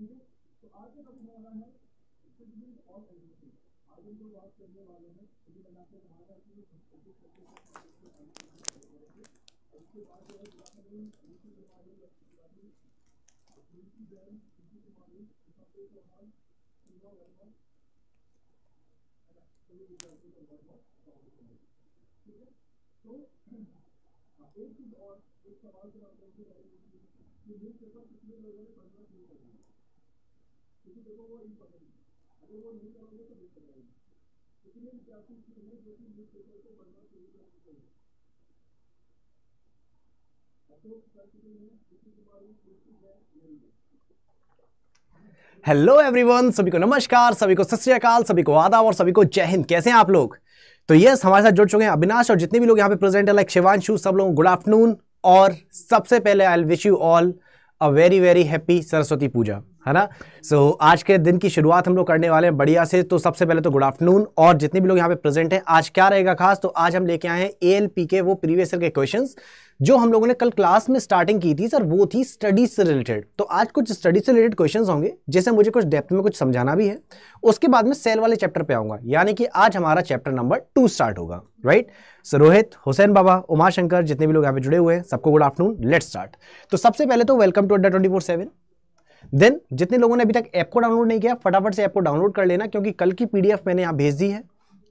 तो एक चीज और एक सवाल जो आप लोगों से करेंगे कि न्यूज़पेपर कितने लोगों ने पढ़ना शुरू कर दिया क्योंकि देखो वो अगर वो नहीं तो इसलिए विद्यार्थी के हेलो एवरीवन सभी को नमस्कार सभी को सत सभी को आदाब और सभी को जय हिंद कैसे हैं आप लोग तो यस हमारे साथ जुड़ चुके हैं अविनाश और जितने भी लोग यहां पे प्रेजेंट है लाइक शिवानशु सब लोग गुड आफ्टरनून और सबसे पहले I wish you all a very very happy Saraswati Puja है ना सो so, आज के दिन की शुरुआत हम लोग करने वाले हैं बढ़िया से तो सबसे पहले तो गुड आफ्टरनून और जितने भी लोग यहाँ पे प्रेजेंट हैं आज क्या रहेगा खास तो आज हम लेके आए हैं ए के वो प्रीवियस ईयर के क्वेश्चन जो हम लोगों ने कल क्लास में स्टार्टिंग की थी सर वो थी स्टडीज से रिलेटेड तो आज कुछ स्टडीज से रिलेटेड क्वेश्चन होंगे जैसे मुझे कुछ डेप्थ में कुछ समझाना भी है उसके बाद में सेल वाले चैप्टर पे आऊंगा यानी कि आज हमारा चैप्टर नंबर टू स्टार्ट होगा राइट सर रोहित हुसैन बाबा उमाशंकर जितने भी लोग यहाँ पे जुड़े हुए हैं सबको गुड आफ्टरनून लेट स्टार्ट तो सबसे पहले तो welcome to Adda twenty then जितने लोगों ने अभी तक ऐप को डाउनलोड नहीं किया फटाफट से ऐप को डाउनलोड कर लेना क्योंकि कल की पीडीएफ मैंने यहाँ भेज दी है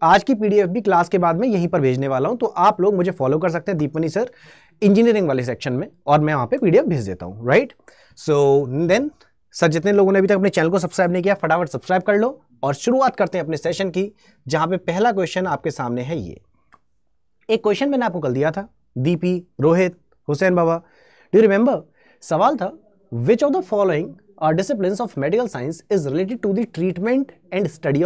आज की पीडीएफ भी क्लास के बाद में यहीं पर भेजने वाला हूँ तो आप लोग मुझे फॉलो कर सकते हैं दीपमनी सर इंजीनियरिंग वाले सेक्शन में और मैं वहाँ पर पी भेज देता हूँ राइट सो देन सर जितने लोगों ने अभी तक अपने चैनल को सब्सक्राइब नहीं किया फटाफट सब्सक्राइब कर लो और शुरुआत करते हैं अपने सेशन की जहाँ पे पहला क्वेश्चन आपके सामने है ये एक क्वेश्चन मैंने आपको कल दिया था दीपी रोहित हुसैन बाबा डू रिमेंबर सवाल था which of the following are disciplines of medical science is related to the treatment and study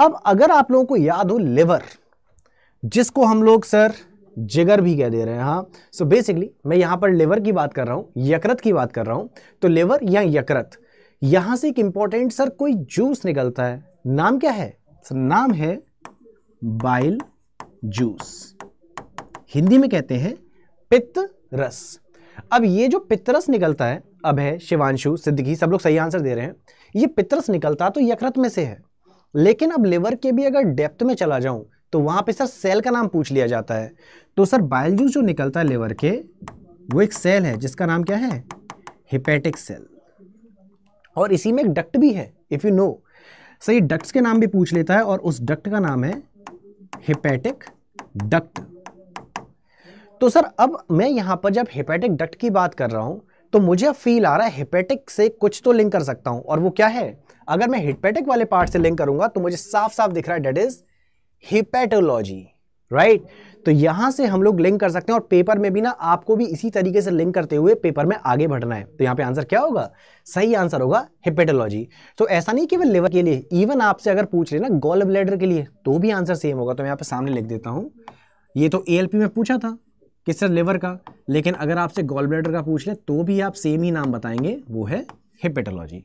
अब अगर आप लोगों को याद हो लिवर जिसको हम लोग सर जिगर भी कह दे रहे हैं हाँ सो so बेसिकली मैं यहाँ पर लिवर की बात कर रहा हूँ यकृत की बात कर रहा हूँ तो लिवर या यकृत यहाँ से एक इम्पॉर्टेंट सर कोई जूस निकलता है नाम क्या है सर नाम है बाइल जूस हिंदी में कहते हैं पित्त रस अब ये जो पितरस निकलता है अभय शिवांशु सिद्धगी सब लोग सही आंसर दे रहे हैं ये पितरस निकलता तो यकृत में से है लेकिन अब लिवर के भी अगर डेप्थ में चला जाऊं तो वहां पे सर सेल का नाम पूछ लिया जाता है तो सर बाइल जूस जो निकलता है लिवर के वो एक सेल है जिसका नाम क्या है हिपेटिक सेल और इसी में एक डक्ट भी है इफ़ यू नो सही डक्ट्स के नाम भी पूछ लेता है और उस डक्ट का नाम है हिपेटिक डक्ट तो सर अब मैं यहाँ पर जब हेपेटिक डक्ट की बात कर रहा हूँ तो मुझे फील आ रहा है हेपेटिक से कुछ तो लिंक कर सकता हूँ और वो क्या है अगर मैं हिपेटिक वाले पार्ट से लिंक करूंगा तो मुझे साफ साफ दिख रहा है डेट इज हिपेटोलॉजी राइट तो यहां से हम लोग लिंक कर सकते हैं और पेपर में भी ना आपको भी इसी तरीके से लिंक करते हुए पेपर में आगे बढ़ना है तो यहां पे आंसर क्या होगा सही आंसर होगा हिपेटोलॉजी तो ऐसा नहीं केवल लिवर के लिए इवन आपसे अगर पूछ लेना गोल ब्लेडर के लिए तो भी आंसर सेम होगा तो मैं यहाँ पे सामने लिख देता हूं ये तो ए में पूछा था किससे लिवर का लेकिन अगर आपसे गॉल ब्लैडर का पूछ लें तो भी आप सेम ही नाम बताएंगे वो है हिपेटोलॉजी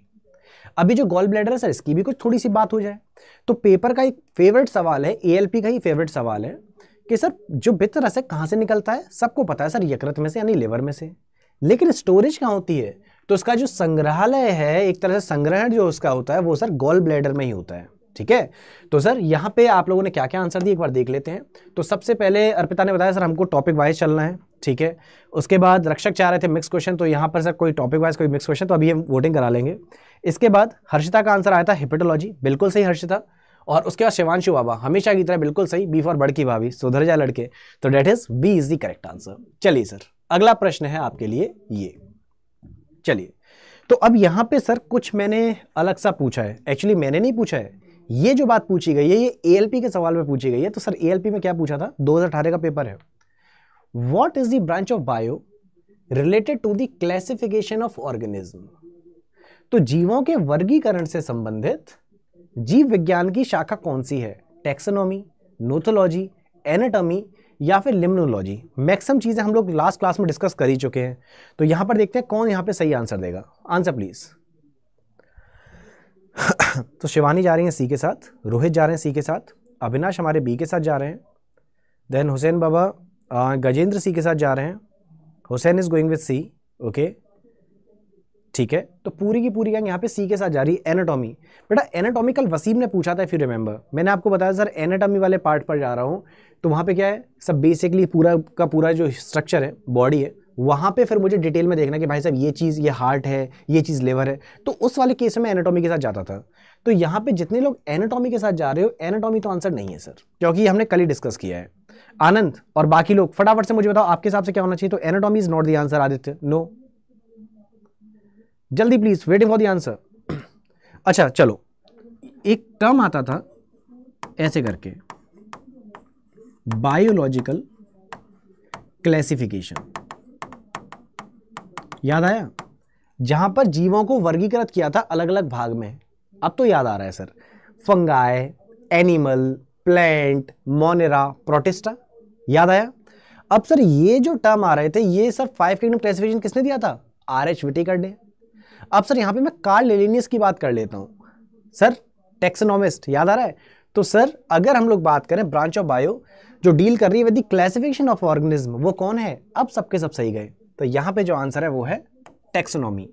अभी जो गॉल ब्लैडर है सर इसकी भी कुछ थोड़ी सी बात हो जाए तो पेपर का एक फेवरेट सवाल है ए का ही फेवरेट सवाल है कि सर जो वित्त रस है कहाँ से निकलता है सबको पता है सर यकृत में से यानी लिवर में से लेकिन स्टोरेज कहाँ होती है तो उसका जो संग्रहालय है एक तरह से संग्रहण जो उसका होता है वो सर गॉल ब्लैडर में ही होता है ठीक है तो सर यहाँ पे आप लोगों ने क्या क्या आंसर दिए एक बार देख लेते हैं तो सबसे पहले अर्पिता ने बताया सर हमको टॉपिक वाइज चलना है ठीक है उसके बाद रक्षक चाह रहे थे मिक्स क्वेश्चन तो यहाँ पर सर कोई टॉपिक वाइज कोई मिक्स क्वेश्चन तो अभी हम वोटिंग करा लेंगे इसके बाद हर्षिता का आंसर आया था हिपेटोलॉजी बिल्कुल सही हर्षिता और उसके बाद शिवानशु बाबा हमेशा की तरह बिल्कुल सही बी फॉर बड़की भाभी सुधर जाए लड़के तो that is B is the correct answer चलिए सर अगला प्रश्न है आपके लिए ये चलिए तो अब यहाँ पे सर कुछ मैंने अलग सा पूछा है एक्चुअली मैंने नहीं पूछा है ये जो बात पूछी गई है ये ए के सवाल में पूछी गई है तो सर ए में क्या पूछा था दो का पेपर है what is the branch of bio related to the classification of organism तो जीवों के वर्गीकरण से संबंधित जीव विज्ञान की शाखा कौन सी है टेक्सोनॉमी नोथोलॉजी एनाटॉमी या फिर लिम्नोलॉजी मैक्सिमम चीज़ें हम लोग लास्ट क्लास में डिस्कस कर ही चुके हैं तो यहां पर देखते हैं कौन यहां पे सही आंसर देगा आंसर प्लीज़ तो शिवानी जा रही हैं सी के साथ रोहित जा रहे हैं सी के साथ अविनाश हमारे बी के साथ जा रहे हैं देन हुसैन बाबा गजेंद्र सी के साथ जा रहे हैं Hussain is going with C okay ठीक है तो पूरी की पूरी गैंग यहाँ पे सी के साथ जा रही है एनाटॉमी बेटा एनाटॉमी कल वसीम ने पूछा था फिर रिमेंबर मैंने आपको बताया सर एनाटॉमी वाले पार्ट पर जा रहा हूँ तो वहाँ पे क्या है सब बेसिकली पूरा का पूरा जो स्ट्रक्चर है बॉडी है वहाँ पे फिर मुझे डिटेल में देखना कि भाई साहब ये चीज़ ये हार्ट है ये चीज़ लेवर है तो उस वाले केस में एनाटॉमी के साथ जाता था तो यहाँ पे जितने लोग एनाटॉमी के साथ जा रहे हो एनाटॉमी तो आंसर नहीं है सर क्योंकि हमने कल ही डिस्कस किया है आनंद और बाकी लोग फटाफट से मुझे बताओ आपके हिसाब से क्या होना चाहिए तो anatomy is not the answer Aditya no जल्दी please waiting for the answer अच्छा चलो एक टर्म आता था ऐसे करके बायोलॉजिकल क्लासिफिकेशन याद आया जहाँ पर जीवों को वर्गीकृत किया था अलग अलग भाग में अब तो याद आ रहा है sir fungi animal plant monera protista याद आया अब सर ये जो टर्म आ रहे थे ये सर फाइव किंगडम क्लासिफिकेशन किसने दिया था आर एच विटिकर ने अब सर यहाँ पे मैं कार्ल लेलिनियस की बात कर लेता हूँ सर टेक्सोनोमिस्ट याद आ रहा है तो सर अगर हम लोग बात करें ब्रांच ऑफ बायो जो डील कर रही है with the classification of organism वो कौन है अब सबके सब सही गए तो यहाँ पे जो आंसर है वो है टेक्सोनॉमी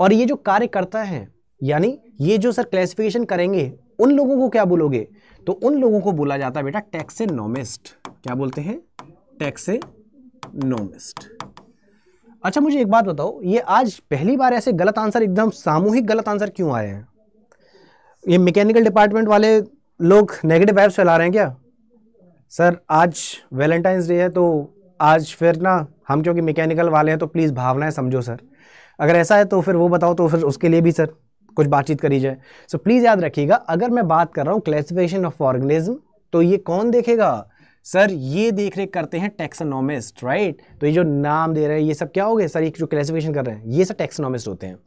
और ये जो कार्य करता है यानी ये जो सर क्लासिफिकेशन करेंगे उन लोगों को क्या बोलोगे तो उन लोगों को बोला जाता है बेटा टैक्सेनोमिस्ट क्या बोलते हैं टैक्सेनोमिस्ट अच्छा मुझे एक बात बताओ ये आज पहली बार ऐसे गलत आंसर एकदम सामूहिक गलत आंसर क्यों आए हैं ये मैकेनिकल डिपार्टमेंट वाले लोग नेगेटिव वाइब्स फैला रहे हैं क्या सर आज वैलेंटाइंस डे है तो आज फिर ना हम क्योंकि मैकेनिकल वाले हैं तो प्लीज़ भावनाएं समझो सर अगर ऐसा है तो फिर वो बताओ तो फिर उसके लिए भी सर कुछ बातचीत करी जाए सो so, प्लीज़ याद रखिएगा अगर मैं बात कर रहा हूँ क्लासिफिकेशन ऑफ ऑर्गेनिज्म तो ये कौन देखेगा सर ये देख रेख करते हैं टैक्सोनॉमिस्ट राइट तो ये जो नाम दे रहे हैं ये सब क्या हो गए सर ये जो क्लासिफिकेशन कर रहे हैं ये सब टैक्सोनॉमिस्ट होते हैं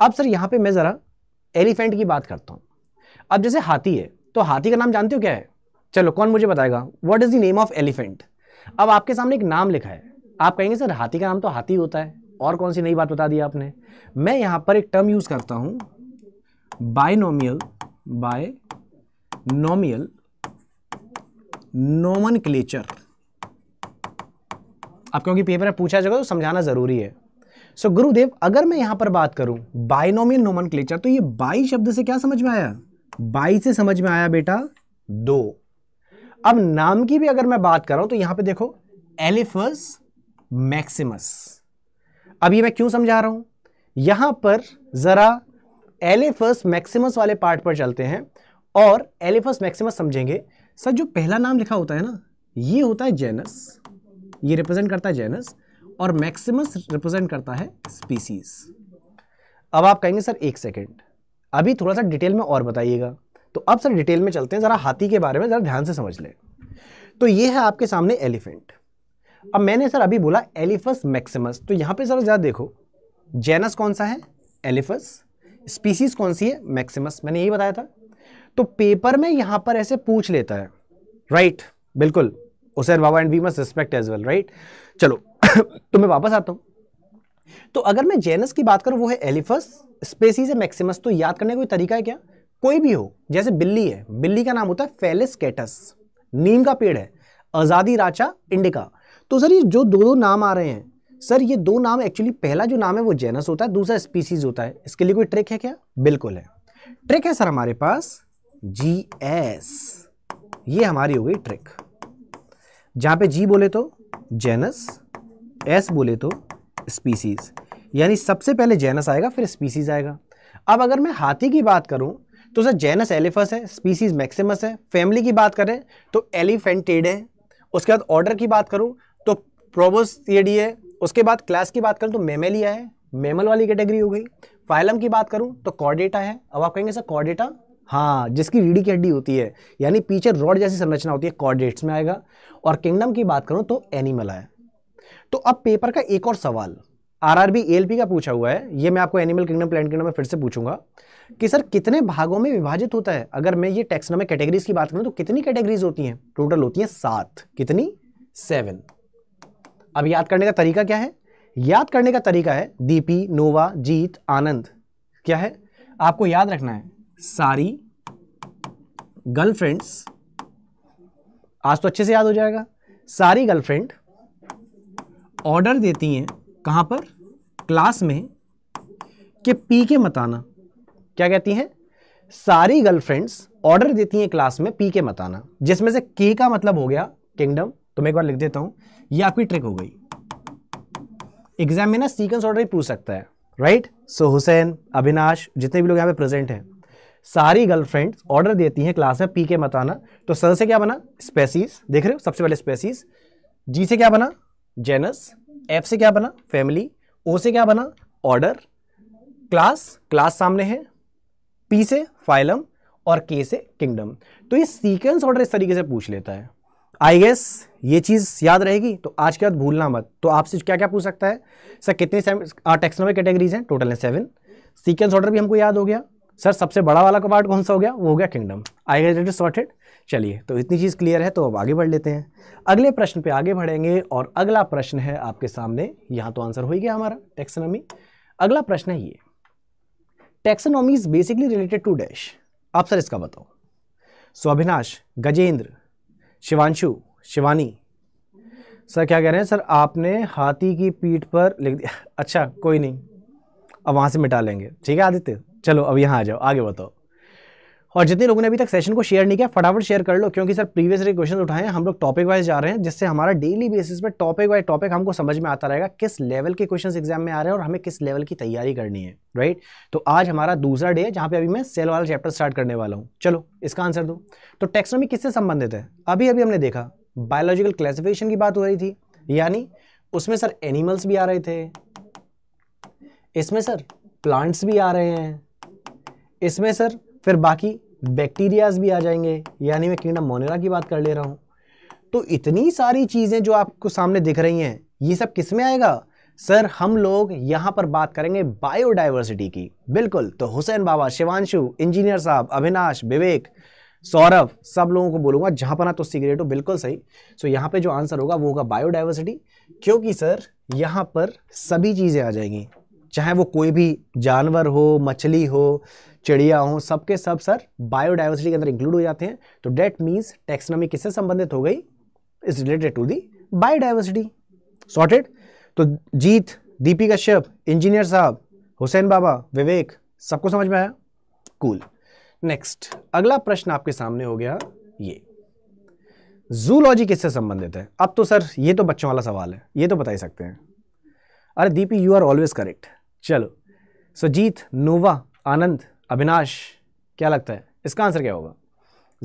अब सर यहाँ पे मैं ज़रा एलिफेंट की बात करता हूँ अब जैसे हाथी है तो हाथी का नाम जानते हो क्या है चलो कौन मुझे बताएगा what is the name of elephant अब आपके सामने एक नाम लिखा है आप कहेंगे सर हाथी का नाम तो हाथी होता है और कौन सी नई बात बता दी आपने मैं यहां पर एक टर्म यूज़ करता हूं binomial binomial nomenclature आप क्योंकि पेपर में पूछा जाएगा तो समझाना ज़रूरी है सो so, गुरुदेव अगर मैं यहां पर बात करूं बाइनोमियल नोमन क्लेचर तो ये बाई शब्द से क्या समझ में आया बाई से समझ में आया बेटा दो अब नाम की भी अगर मैं बात कर रहा हूं तो यहां पे देखो एलिफस मैक्सिमस अब ये मैं क्यों समझा रहा हूं यहां पर जरा एलिफस मैक्सिमस वाले पार्ट पर चलते हैं और एलिफस मैक्सिमस समझेंगे सर जो पहला नाम लिखा होता है ना ये होता है जेनस ये रिप्रेजेंट करता है जेनस और मैक्सिमस रिप्रेजेंट करता है स्पीसीज अब आप कहेंगे सर एक सेकेंड अभी थोड़ा सा डिटेल में और बताइएगा तो अब सर डिटेल में चलते हैं ज़रा हाथी के बारे में ज़रा ध्यान से समझ लें तो ये है आपके सामने एलिफेंट अब मैंने सर अभी बोला एलिफस मैक्सिमस तो यहाँ पे जरा ज़्यादा देखो जेनस कौन सा है एलिफस स्पीसीज कौन सी है मैक्सिमस मैंने यही बताया था तो पेपर में यहाँ पर ऐसे पूछ लेता है राइट right, बिल्कुल उसे Baba and we must respect as well right चलो तो मैं वापस आता हूँ तो अगर मैं जेनस की बात करूँ वो है एलिफस स्पेसीज है मैक्सिमस तो याद करने का कोई तरीका है क्या कोई भी हो जैसे बिल्ली है बिल्ली का नाम होता है फेलिस कैटस नीम का पेड़ है आज़ादी राचा इंडिका तो सर ये जो दो दो नाम आ रहे हैं सर ये दो नाम एक्चुअली पहला जो नाम है वो जेनस होता है दूसरा स्पीसीज होता है इसके लिए कोई ट्रिक है क्या बिल्कुल है ट्रिक है सर हमारे पास जी एस ये हमारी हो गई ट्रिक जहां पे जी बोले तो जेनस एस बोले तो स्पीसीज यानी सबसे पहले जेनस आएगा फिर स्पीसीज आएगा अब अगर मैं हाथी की बात करूं तो सर जेनस एलिफस है स्पीसीज मैक्सिमस है फैमिली की बात करें तो एलिफेंटेड है उसके बाद ऑर्डर की बात करूं प्रोबोस थियडी है उसके बाद क्लास की बात करूँ तो मेमेलिया है मेमल वाली कैटेगरी हो गई फाइलम की बात करूँ तो कॉर्डेटा है अब आप कहेंगे सर कॉर्डेटा हाँ जिसकी रीढ़ी की हड्डी होती है यानी पीछे रॉड जैसी संरचना होती है कॉर्डेट्स में आएगा और किंगडम की बात करूँ तो एनिमल है तो अब पेपर का एक और सवाल आरआरबी पी का पूछा हुआ है ये मैं आपको एनिमल किंगडम प्लांट किंगडम में फिर से पूछूंगा कि सर कितने भागों में विभाजित होता है अगर मैं ये टेक्सनोमिक कैटेगरीज की बात करूँ तो कितनी कैटेगरीज होती हैं टोटल होती हैं सात कितनी सेवन अब याद करने का तरीका क्या है याद करने का तरीका है दीपी नोवा जीत आनंद क्या है आपको याद रखना है सारी गर्लफ्रेंड्स आज तो अच्छे से याद हो जाएगा सारी गर्लफ्रेंड ऑर्डर देती हैं कहाँ पर क्लास में कि पी के मत आना क्या कहती हैं सारी गर्लफ्रेंड्स ऑर्डर देती हैं क्लास में पी के मत आना जिसमें से के का मतलब हो गया किंगडम तो मैं एक बार लिख देता हूँ ये आपकी ट्रिक हो गई एग्जाम में ना सीक्वेंस ऑर्डर ही पूछ सकता है राइट सो हुसैन अविनाश जितने भी लोग यहाँ पे प्रेजेंट हैं सारी गर्लफ्रेंड्स ऑर्डर देती हैं क्लास में पी के मताना तो सर से क्या बना स्पेसीज देख रहे हो सबसे पहले स्पेसीज जी से क्या बना जेनस एफ से क्या बना फैमिली ओ से क्या बना ऑर्डर क्लास क्लास सामने है पी से फाइलम और के से किंगडम तो ये सीक्वेंस ऑर्डर इस तरीके से पूछ लेता है आई गेस ये चीज़ याद रहेगी तो आज के बाद भूलना मत तो आपसे क्या क्या पूछ सकता है सर कितने टेक्सनोमिक कैटेगरीज हैं टोटल है सेवन सीक्वेंस ऑर्डर भी हमको याद हो गया सर सबसे बड़ा वाला का पार्ट कौन सा हो गया वो हो गया kingdom I guess it is sorted चलिए तो इतनी चीज़ क्लियर है तो अब आगे बढ़ लेते हैं अगले प्रश्न पे आगे बढ़ेंगे और अगला प्रश्न है आपके सामने यहाँ तो आंसर हो ही गया हमारा टेक्सनॉमी अगला प्रश्न है ये taxonomy is basically related to dash आप सर इसका बताओ सो अविनाश गजेंद्र शिवांशु शिवानी सर क्या कह रहे हैं सर आपने हाथी की पीठ पर लिख दिया अच्छा कोई नहीं अब वहाँ से मिटा लेंगे ठीक है आदित्य चलो अब यहाँ आ जाओ आगे बताओ और जितने लोगों ने अभी तक सेशन को शेयर नहीं किया फटाफट शेयर कर लो क्योंकि सर प्रीवियस क्वेश्चन उठाए हैं हम लोग टॉपिक वाइज जा रहे हैं जिससे हमारा डेली बेसिस पे टॉपिक वाइज टॉपिक हमको समझ में आता रहेगा किस लेवल के क्वेश्चन एग्जाम में आ रहे हैं और हमें किस लेवल की तैयारी करनी है राइट तो आज हमारा दूसरा डे है जहाँ पे अभी मैं सेल वाला चैप्टर स्टार्ट करने वाला हूँ चलो इसका आंसर दो तो टेक्सनोमी किससे संबंधित है अभी अभी हमने देखा बायोलॉजिकल क्लासिफिकेशन की बात हो रही थी यानी उसमें सर एनिमल्स भी आ रहे थे इसमें सर प्लांट्स भी आ रहे हैं इसमें सर फिर बाकी बैक्टीरियाज भी आ जाएंगे यानी मैं कीड़ा मोनेरा की बात कर ले रहा हूँ तो इतनी सारी चीज़ें जो आपको सामने दिख रही हैं ये सब किस में आएगा सर हम लोग यहाँ पर बात करेंगे बायोडाइवर्सिटी की बिल्कुल तो हुसैन बाबा शिवानशु इंजीनियर साहब अविनाश विवेक सौरभ सब लोगों को बोलूँगा जहाँ पर ना तो सिगरेट हो बिल्कुल सही सो यहाँ पे जो आंसर होगा वो होगा बायोडाइवर्सिटी क्योंकि सर यहाँ पर सभी चीज़ें आ जाएंगी चाहे वो कोई भी जानवर हो मछली हो चिड़िया हो सबके सब सर बायोडाइवर्सिटी के अंदर इंक्लूड हो जाते हैं तो डेट मीन्स टेक्सनॉमी किससे संबंधित हो गई is related to the biodiversity sorted तो जीत दीपी कश्यप इंजीनियर साहब हुसैन बाबा विवेक सबको समझ में आया कूल नेक्स्ट अगला प्रश्न आपके सामने हो गया ये जूलॉजी किससे संबंधित है अब तो सर ये तो बच्चों वाला सवाल है ये तो बता ही सकते हैं अरे Deepi you are always correct चलो सजीत नोवा आनंद अविनाश क्या लगता है इसका आंसर क्या होगा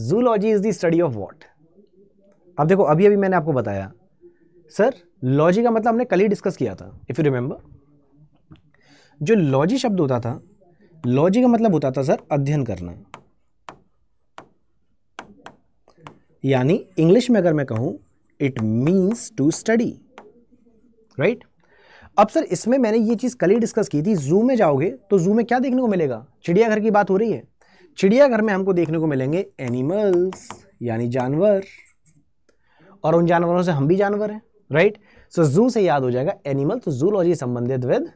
zoology is the study of what अब देखो अभी अभी मैंने आपको बताया सर लॉजी का मतलब हमने कल ही डिस्कस किया था इफ़ यू रिमेंबर जो लॉजी शब्द होता था लॉजी का मतलब होता था सर अध्ययन करना यानी इंग्लिश में अगर मैं कहूं it means to study right अब सर इसमें मैंने ये चीज़ कल ही डिस्कस की थी जू में जाओगे तो जू में क्या देखने को मिलेगा चिड़ियाघर की बात हो रही है चिड़ियाघर में हमको देखने को मिलेंगे एनिमल्स यानी जानवर और उन जानवरों से हम भी जानवर हैं राइट सो जू से याद हो जाएगा एनिमल्स तो जूलॉजी संबंधित विद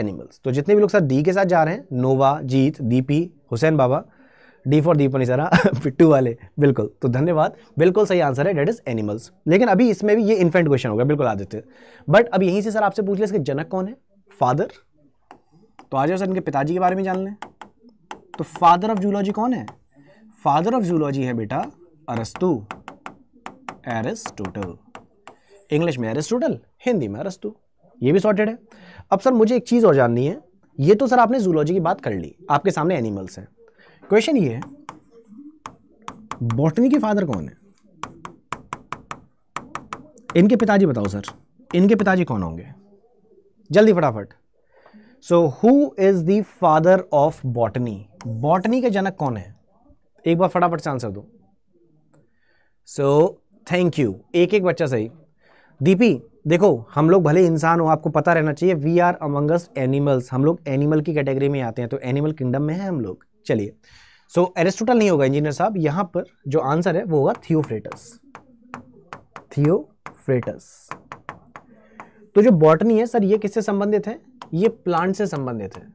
एनिमल्स तो जितने भी लोग सर डी के साथ जा रहे हैं Nova Jeet Deepi Hussain Baba D for Deepan इशारा पिट्टू वाले बिल्कुल तो धन्यवाद बिल्कुल सही आंसर है डेट इज एनिमल्स लेकिन अभी इसमें भी ये इन्फेंट क्वेश्चन होगा बिल्कुल आदित्य बट अब यहीं से सर आपसे पूछ लिया इसके जनक कौन है फादर तो आ जाओ सर इनके पिताजी के बारे में जान लें तो फादर ऑफ जूलॉजी कौन है फादर ऑफ जूलॉजी है बेटा अरस्तु एरिस्टोटल इंग्लिश में एरिस्टोटल हिंदी में अरस्तु ये भी सॉर्टेड है अब सर मुझे एक चीज़ और जाननी है ये तो सर आपने जूलॉजी की बात कर ली आपके सामने एनिमल्स हैं क्वेश्चन ये है बॉटनी के फादर कौन है इनके पिताजी बताओ सर इनके पिताजी कौन होंगे जल्दी फटाफट so who is the father of botany botany के जनक कौन है एक बार फटाफट से आंसर दो सो थैंक यू एक एक बच्चा सही दीपी देखो हम लोग भले इंसान हो आपको पता रहना चाहिए वी आर अमंगस्ट एनिमल्स हम लोग एनिमल की कैटेगरी में आते हैं तो एनिमल किंगडम में है हम लोग चलिए सो एरिस्टोटल नहीं होगा इंजीनियर साहब यहां पर जो आंसर है वो होगा थियोफ्रेटस थियोफ्रेटस तो जो बॉटनी है सर ये किससे संबंधित है ये प्लांट से संबंधित है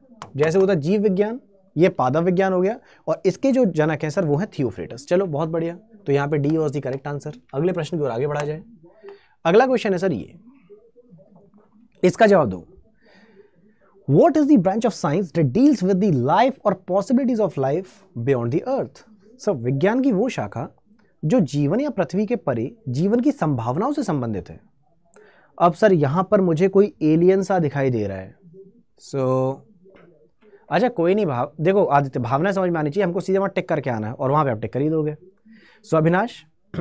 जैसे होता जीव विज्ञान ये पादव विज्ञान हो गया और इसके जो जनक है सर वो है थियोफ्रेटस चलो बहुत बढ़िया तो यहाँ पे D was the correct answer अगले प्रश्न की ओर आगे बढ़ा जाए अगला क्वेश्चन है सर ये इसका जवाब दो What is the branch of science that deals with the life और possibilities of life beyond the earth sir विज्ञान की वो शाखा जो जीवन या पृथ्वी के परे जीवन की संभावनाओं से संबंधित है अब सर यहाँ पर मुझे कोई एलियन सा दिखाई दे रहा है सो so, अच्छा कोई नहीं भाव देखो आदित्य भावना समझ में आनी चाहिए हमको सीधे वहाँ टिक करके आना है और वहाँ पे आप टिक कर ही दोगे सो so, अभिनाश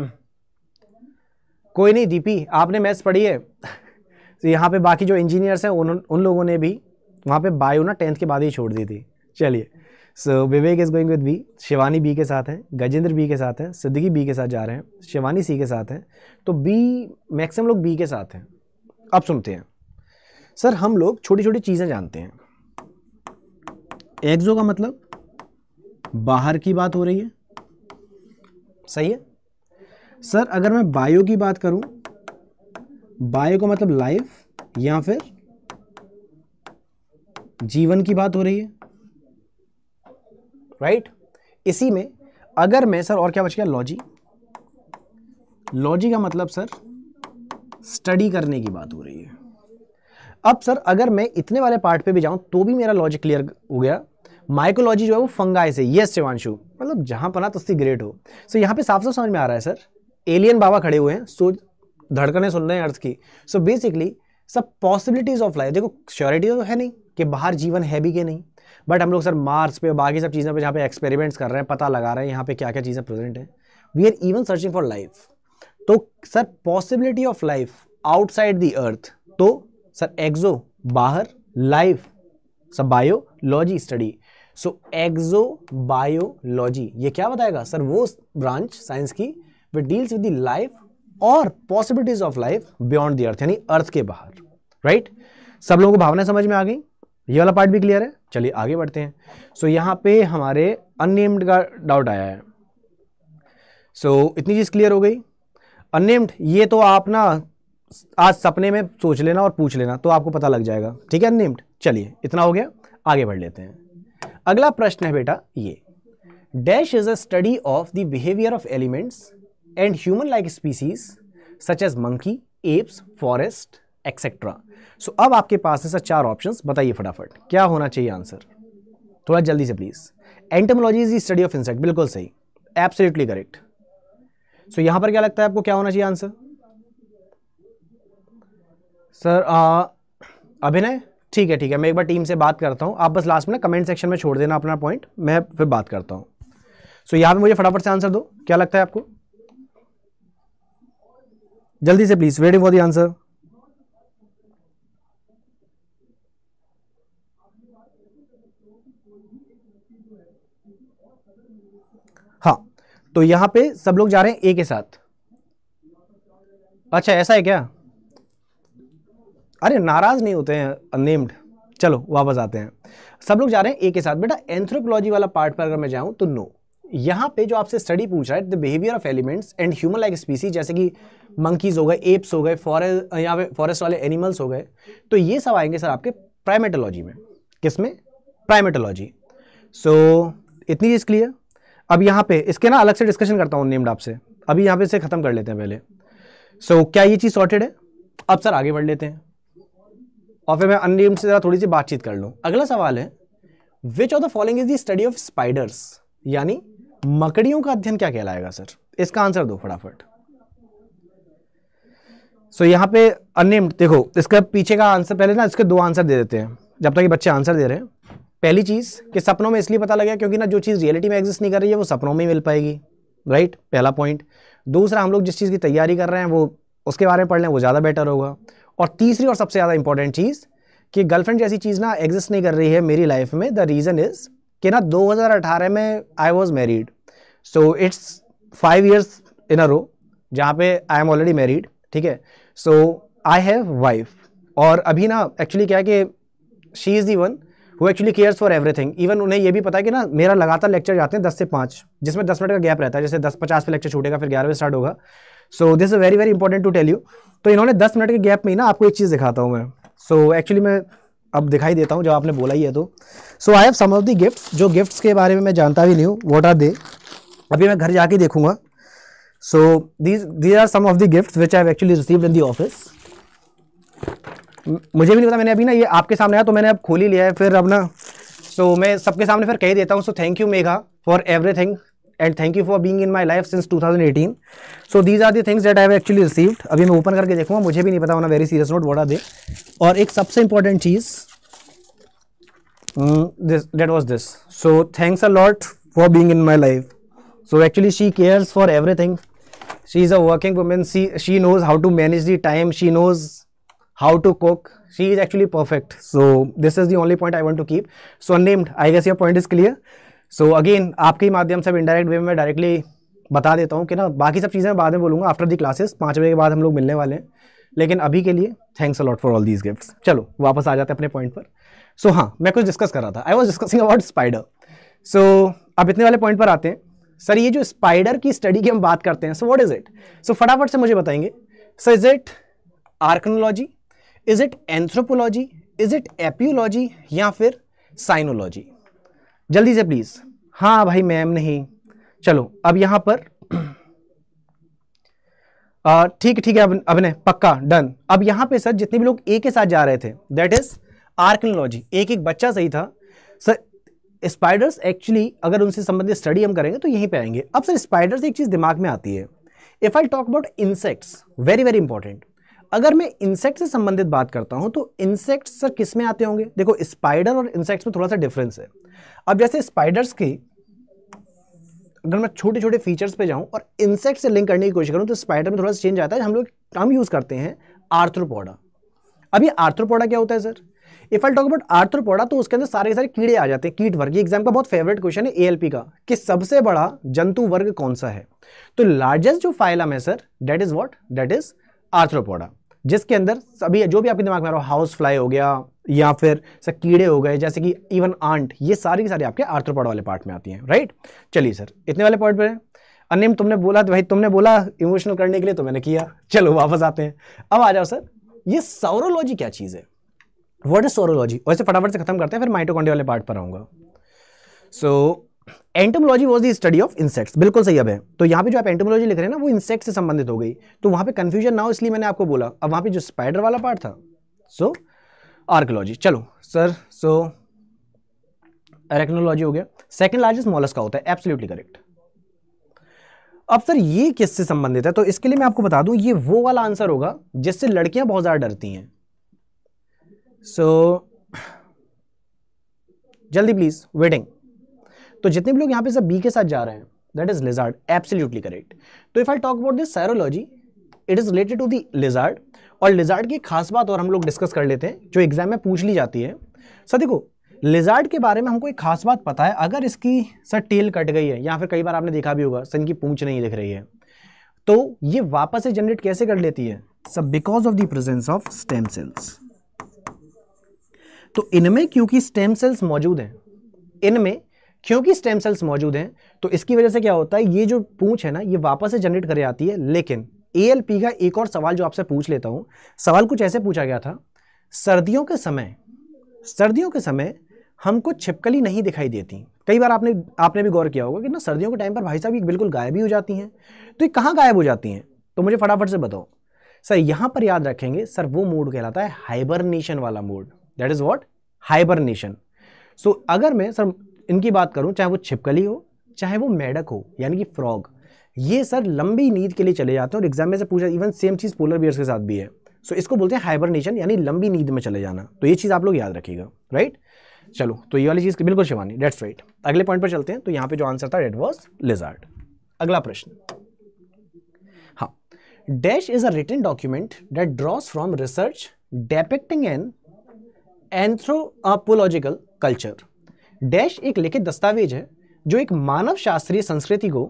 कोई नहीं दीपी आपने मैथ्स पढ़ी है तो यहाँ पे बाकी जो इंजीनियर्स हैं उन उन लोगों ने भी वहाँ पे बायो ना टेंथ के बाद ही छोड़ दी थी चलिए so Vivek is going with B Shivani B के साथ है गजेंद्र बी के साथ है सिद्दगी बी के साथ जा रहे हैं शिवानी सी के साथ है तो बी मैक्सिमम लोग बी के साथ हैं अब सुनते हैं सर हम लोग छोटी छोटी चीज़ें जानते हैं एक्जो का मतलब बाहर की बात हो रही है सही है सर अगर मैं बायो की बात करूं बायो का मतलब लाइफ या फिर जीवन की बात हो रही है राइट right? इसी में अगर मैं सर और क्या बच गया लॉजी लॉजी का मतलब सर स्टडी करने की बात हो रही है अब सर अगर मैं इतने वाले पार्ट पे भी जाऊं तो भी मेरा लॉजिक क्लियर हो गया माइकोलॉजी जो है वो फंगाई से यस शिवांशु मतलब जहां पना तो उसकी ग्रेट हो सो यहां पे साफ साफ समझ में आ रहा है सर एलियन बाबा खड़े हुए हैं सो धड़कने सुन रहे हैं अर्थ की सो बेसिकली सब पॉसिबिलिटीज ऑफ लाइफ देखो श्योरिटी तो है नहीं कि बाहर जीवन है भी कि नहीं बट हम लोग सर मार्स पे बाकी सब चीज़ों पे जहाँ पे एक्सपेरिमेंट्स कर रहे हैं पता लगा रहे हैं यहाँ पे क्या क्या चीज़ें प्रेजेंट हैं we are even searching for life तो sir possibility of life outside the earth तो सर एग्जो बाहर life sir biology study so exobiology ये क्या बताएगा सर वो ब्रांच साइंस की वे डील्स विद द लाइफ और possibilities of life beyond the earth यानी अर्थ के बाहर राइट right? सब लोगों को भावना समझ में आ गई ये वाला पार्ट भी क्लियर है चलिए आगे बढ़ते हैं सो so, यहाँ पे हमारे अननेम्ड का डाउट आया है सो so, इतनी चीज़ क्लियर हो गई अननेम्ड ये तो आप ना आज सपने में सोच लेना और पूछ लेना तो आपको पता लग जाएगा ठीक है अननेम्ड चलिए इतना हो गया आगे बढ़ लेते हैं अगला प्रश्न है बेटा ये dash is a study of the behaviour of elements and human like species such as monkey apes forest etcetera so अब आपके पास है सर चार ऑप्शंस बताइए फटाफट क्या होना चाहिए आंसर थोड़ा जल्दी से please entomology is study of insect बिल्कुल सही एब्सोल्युटली करेक्ट सो यहां पर क्या लगता है आपको क्या होना चाहिए आंसर सर अभिनय ठीक है ठीक है मैं एक बार टीम से बात करता हूँ आप बस लास्ट में ना कमेंट सेक्शन में छोड़ देना अपना पॉइंट मैं फिर बात करता हूँ सो so, यहाँ पे मुझे फटाफट से आंसर दो क्या लगता है आपको जल्दी से please waiting for the answer हाँ तो यहाँ पे सब लोग जा रहे हैं ए के साथ अच्छा ऐसा है क्या अरे नाराज नहीं होते हैं अननेम्ड चलो वापस आते हैं सब लोग जा रहे हैं ए के साथ बेटा एंथ्रोपोलॉजी वाला पार्ट पर अगर मैं जाऊं तो नो यहाँ पे जो आपसे स्टडी पूछ रहा है the behaviour of elements and human like species जैसे कि मंकीज हो गए एप्स हो गए फॉरेस्ट यहाँ पे फॉरेस्ट वाले एनिमल्स हो गए तो ये सब आएंगे सर आपके प्राइमेटोलॉजी में किस में प्राइमेटोलॉजी सो so, इतनी चीज़ क्लियर अब यहाँ पे इसके ना अलग से डिस्कशन करता हूँ नेम्ड आपसे अभी यहाँ पे इसे खत्म कर लेते हैं पहले सो so, क्या ये चीज़ सॉर्टेड है अब सर आगे बढ़ लेते हैं और फिर मैं अननेम्ड से ज़रा थोड़ी सी बातचीत कर लूँ अगला सवाल है which of the following is the study of spiders यानी मकड़ियों का अध्ययन क्या कहलाएगा सर इसका आंसर दो फटाफट सो so, यहाँ पे अननेम्ड देखो इसका पीछे का आंसर पहले ना इसके दो आंसर दे देते हैं जब तक ये बच्चे आंसर दे रहे हैं पहली चीज़ कि सपनों में इसलिए पता लगेगा क्योंकि ना जो चीज़ रियलिटी में एग्जिस्ट नहीं कर रही है वो सपनों में ही मिल पाएगी राइट पहला पॉइंट दूसरा हम लोग जिस चीज़ की तैयारी कर रहे हैं वो उसके बारे में पढ़ लें वो ज़्यादा बेटर होगा और तीसरी और सबसे ज़्यादा इंपॉर्टेंट चीज़ कि गर्लफ्रेंड जैसी चीज़ ना एग्जिस्ट नहीं कर रही है मेरी लाइफ में द रीज़न इज़ कि ना 2018 में I was married so it's five years in a row जहाँ पे आई एम ऑलरेडी मैरिड ठीक है सो आई हैव वाइफ और अभी ना एक्चुअली क्या है कि शी इज़ दी वन वो actually cares for everything even उन्हें ये भी पता है कि ना मेरा लगातार लेक्चर जाते हैं दस से पाँच जिसमें दस मिनट का गैप रहता है जैसे दस पचास पे लेक्चर छूटेगा फिर ग्यारह बजे स्टार्ट होगा so this is very very important to tell you तो इन्होंने दस मिनट के गैप में ही ना आपको एक चीज़ दिखाता हूँ मैं सो so, एक्चुअली मैं अब दिखाई देता हूँ जब आपने बोला ही है तो so I have some of the gifts जो गिफ्ट्स के बारे में मैं जानता भी नहीं हूँ वॉट आर दे अभी मैं घर जाके देखूंगा so these these are some of the gifts which I have actually received in the office मुझे भी नहीं पता मैंने अभी ना ये आपके सामने आया तो मैंने अब खोल ही लिया है फिर अब ना सो so, मैं सबके सामने फिर कह देता हूँ so thank you Megha for everything and thank you for being in my life since 2018 so these are the things that I actually received अभी मैं ओपन करके देखूंगा मुझे भी नहीं पता होना वेरी सीरियस नोट वोडा दे और एक सबसे इंपॉर्टेंट चीज़ this that was this so thanks a lot for being in my life so actually she cares for everything she is a working women see she knows how to manage the time she knows how to cook she is actually perfect so this is the only point i want to keep so unnamed i guess your point is clear so again आपके माध्यम से indirect way में मैं directly बता देता हूँ कि ना बाकी सब चीज़ें बाद में बोलूँगा आफ्टर दी क्लासेस पाँच बजे के बाद हम लोग मिलने वाले हैं लेकिन अभी के लिए thanks a lot for all these gifts चलो वापस आ जाते हैं अपने पॉइंट पर सो so, हाँ मैं कुछ डिस्कस कर रहा था I was discussing about spider so अब इतने वाले पॉइंट पर आते हैं सर ये जो स्पाइडर की स्टडी की हम बात करते हैं so what is it so फटाफट से मुझे बताएंगे so is it arachnology is it anthropology is it apiology या फिर साइनोलॉजी जल्दी से प्लीज हाँ भाई मैम नहीं चलो अब यहां पर ठीक ठीक है अब अभिनय पक्का डन अब यहां पे सर जितने भी लोग ए के साथ जा रहे थे दैट इज आर्कनोलॉजी एक एक बच्चा सही था सर स्पाइडर्स एक्चुअली अगर उनसे संबंधित स्टडी हम करेंगे तो यहीं पे आएंगे अब सर स्पाइडर्स एक चीज़ दिमाग में आती है if I talk about insects very very important अगर मैं इंसेक्ट से संबंधित बात करता हूं तो इंसेक्ट सर किस में आते होंगे देखो स्पाइडर और इंसेक्ट्स में थोड़ा सा डिफरेंस है अब जैसे स्पाइडर्स की अगर मैं छोटे छोटे फीचर्स पे जाऊं और इंसेक्ट से लिंक करने की कोशिश करूं तो स्पाइडर में थोड़ा सा चेंज आता है हम लोग टर्म यूज़ करते हैं आर्थ्रोपोडा अब ये आर्थ्रोपोडा क्या होता है sir if I talk about arthropoda तो उसके अंदर सारे सारे कीड़े आ जाते हैं कीट वर्ग ये एग्जाम का बहुत फेवरेट क्वेश्चन है एएलपी का कि सबसे बड़ा जंतु वर्ग कौन सा है तो लार्जेस्ट जो फाइलम है sir that is what that is arthropoda जिसके अंदर सभी जो भी आपके दिमाग में आ रहा हो हाउस फ्लाई हो गया या फिर सर कीड़े हो गए जैसे कि इवन आंट ये सारी की सारी आपके आर्थ्रोपॉड वाले पार्ट में आती हैं राइट चलिए सर इतने वाले पॉइंट पर अनिम तुमने बोला तो भाई तुमने बोला इमोशनल करने के लिए तो मैंने किया चलो वापस आते हैं अब आ जाओ सर ये सौरोलॉजी क्या चीज़ है वर्ड इज सोरोलॉजी वैसे फटाफट से खत्म करते हैं फिर माइटोकॉन्डी वाले पार्ट पर आऊँगा so so, entomology was the study of insects बिल्कुल सही अब है तो यहाँ पे जो आप एंटोमोलॉजी लिख रहे हैं ना वो इंसेक्ट से संबंधित हो गई तो वहां पे कंफ्यूजन ना हो इसलिए मैंने आपको बोला अब वहां पे जो स्पाइडर वाला पार्ट था सो आर्कोलॉजी चलो सर सो एरेक्नोलॉजी हो गया सेकेंड लार्जेस्ट मॉलस का होता है एब्सोल्यूटली करेक्ट अब सर ये किससे संबंधित है तो इसके लिए मैं आपको बता दूं ये वो वाला आंसर होगा जिससे लड़कियां बहुत ज़्यादा डरती हैं सो so, जल्दी प्लीज़ वेटिंग तो जितने भी लोग यहाँ पे सब बी के साथ जा रहे हैं that is lizard absolutely correct तो if I talk about this saurology it is related to the lizard और लिजार्ड की खास बात और हम लोग डिस्कस कर लेते हैं जो एग्जाम में पूछ ली जाती है सर देखो लिजार्ड के बारे में हमको एक खास बात पता है अगर इसकी सर टेल कट गई है या फिर कई बार आपने देखा भी होगा सर इनकी पूछ नहीं दिख रही है तो ये वापस से जनरेट कैसे कर लेती है सब because of the presence of stem cells तो इनमें क्योंकि स्टेम सेल्स मौजूद हैं इनमें क्योंकि स्टेम सेल्स मौजूद हैं तो इसकी वजह से क्या होता है ये जो पूछ है ना ये वापस से जनरेट कर आती है लेकिन ए का एक और सवाल जो आपसे पूछ लेता हूँ सवाल कुछ ऐसे पूछा गया था सर्दियों के समय सर्दियों के समय हमको छिपकली नहीं दिखाई देती कई बार आपने आपने भी गौर किया होगा कि ना सर्दियों के टाइम पर भाई साहब ये बिल्कुल गायब ही हो जाती हैं तो ये कहाँ गायब हो जाती हैं तो मुझे फटाफट से बताओ सर यहाँ पर याद रखेंगे सर वो मोड कहलाता है हाइबरनेशन वाला mode that is what hibernation so अगर मैं सर इनकी बात करूँ चाहे वो छिपकली हो चाहे वो मेढक हो यानी कि फ्रॉग ये सर लंबी नींद के लिए चले जाते हैं और एग्जाम में से पूछा इवन सेम चीज़ पोलर बियर्स के साथ भी है सो so, इसको बोलते हैं हाइबरनेशन यानी लंबी नींद में चले जाना तो ये चीज़ आप लोग याद रखिएगा राइट चलो तो ये वाली चीज़ की बिल्कुल शिवानी डेट्स राइट अगले पॉइंट पर चलते हैं तो यहाँ पे जो आंसर था डेट वॉज लिजार्ड अगला प्रश्न हाँ dash is a written document that draws from research depicting an anthropological culture dash एक लिखित दस्तावेज है जो एक मानव शास्त्रीय संस्कृति को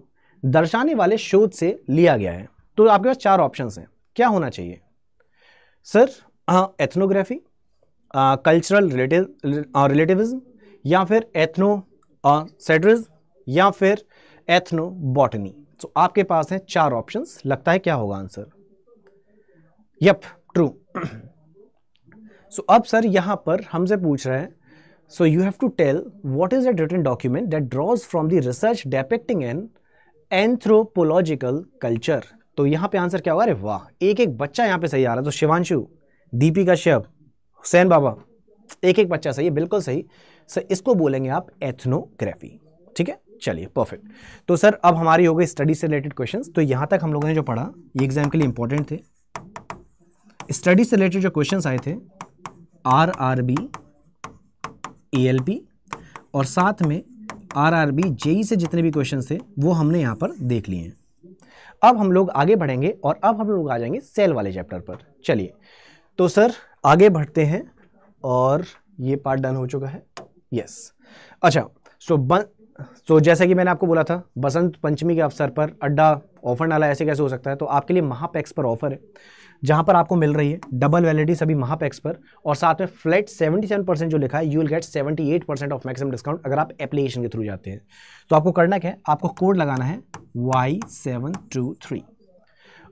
दर्शाने वाले शोध से लिया गया है तो आपके पास चार ऑप्शन हैं क्या होना चाहिए सर हाँ एथनोग्राफी कल्चरल रिलेटिव रिलेटिविज्म या फिर एथनो सेडरिज या फिर एथनो बॉटनी तो आपके पास हैं चार ऑप्शंस लगता है क्या होगा आंसर यप ट्रू सो अब सर यहां पर हमसे पूछ रहे हैं So you have to tell what is that written document that draws from the research depicting an anthropological culture. तो यहाँ पे आंसर क्या होगा अरे वाह एक एक बच्चा यहाँ पे सही आ रहा है तो शिवांशु दीपिका शब हुसैन बाबा एक एक बच्चा सही है बिल्कुल सही सर इसको बोलेंगे आप एथनोग्राफी ठीक है चलिए परफेक्ट तो सर अब हमारी हो गई स्टडी से रिलेटेड क्वेश्चंस तो यहाँ तक हम लोगों ने जो पढ़ा ये एग्जाम के लिए इंपॉर्टेंट थे स्टडी से रिलेटेड जो क्वेश्चन आए थे आर आर बी ए और साथ में आर आर बी जेई से जितने भी क्वेश्चन थे वो हमने यहाँ पर देख लिए हैं अब हम लोग आगे बढ़ेंगे और अब हम लोग आ जाएंगे सेल वाले चैप्टर पर चलिए तो सर आगे बढ़ते हैं और ये पार्ट डन हो चुका है यस अच्छा सो बन सो जैसा कि मैंने आपको बोला था बसंत पंचमी के अवसर पर अड्डा ऑफर डाला ऐसे कैसे हो सकता है तो आपके लिए महापैक्स पर ऑफर है जहाँ पर आपको मिल रही है डबल वैलिडिटी सभी महापैक्स पर और साथ में फ्लैट 77 परसेंट जो लिखा है you will get 78 percent of maximum discount अगर आप एप्लीकेशन के थ्रू जाते हैं तो आपको करना क्या है आपको कोड लगाना है वाई सेवन टू थ्री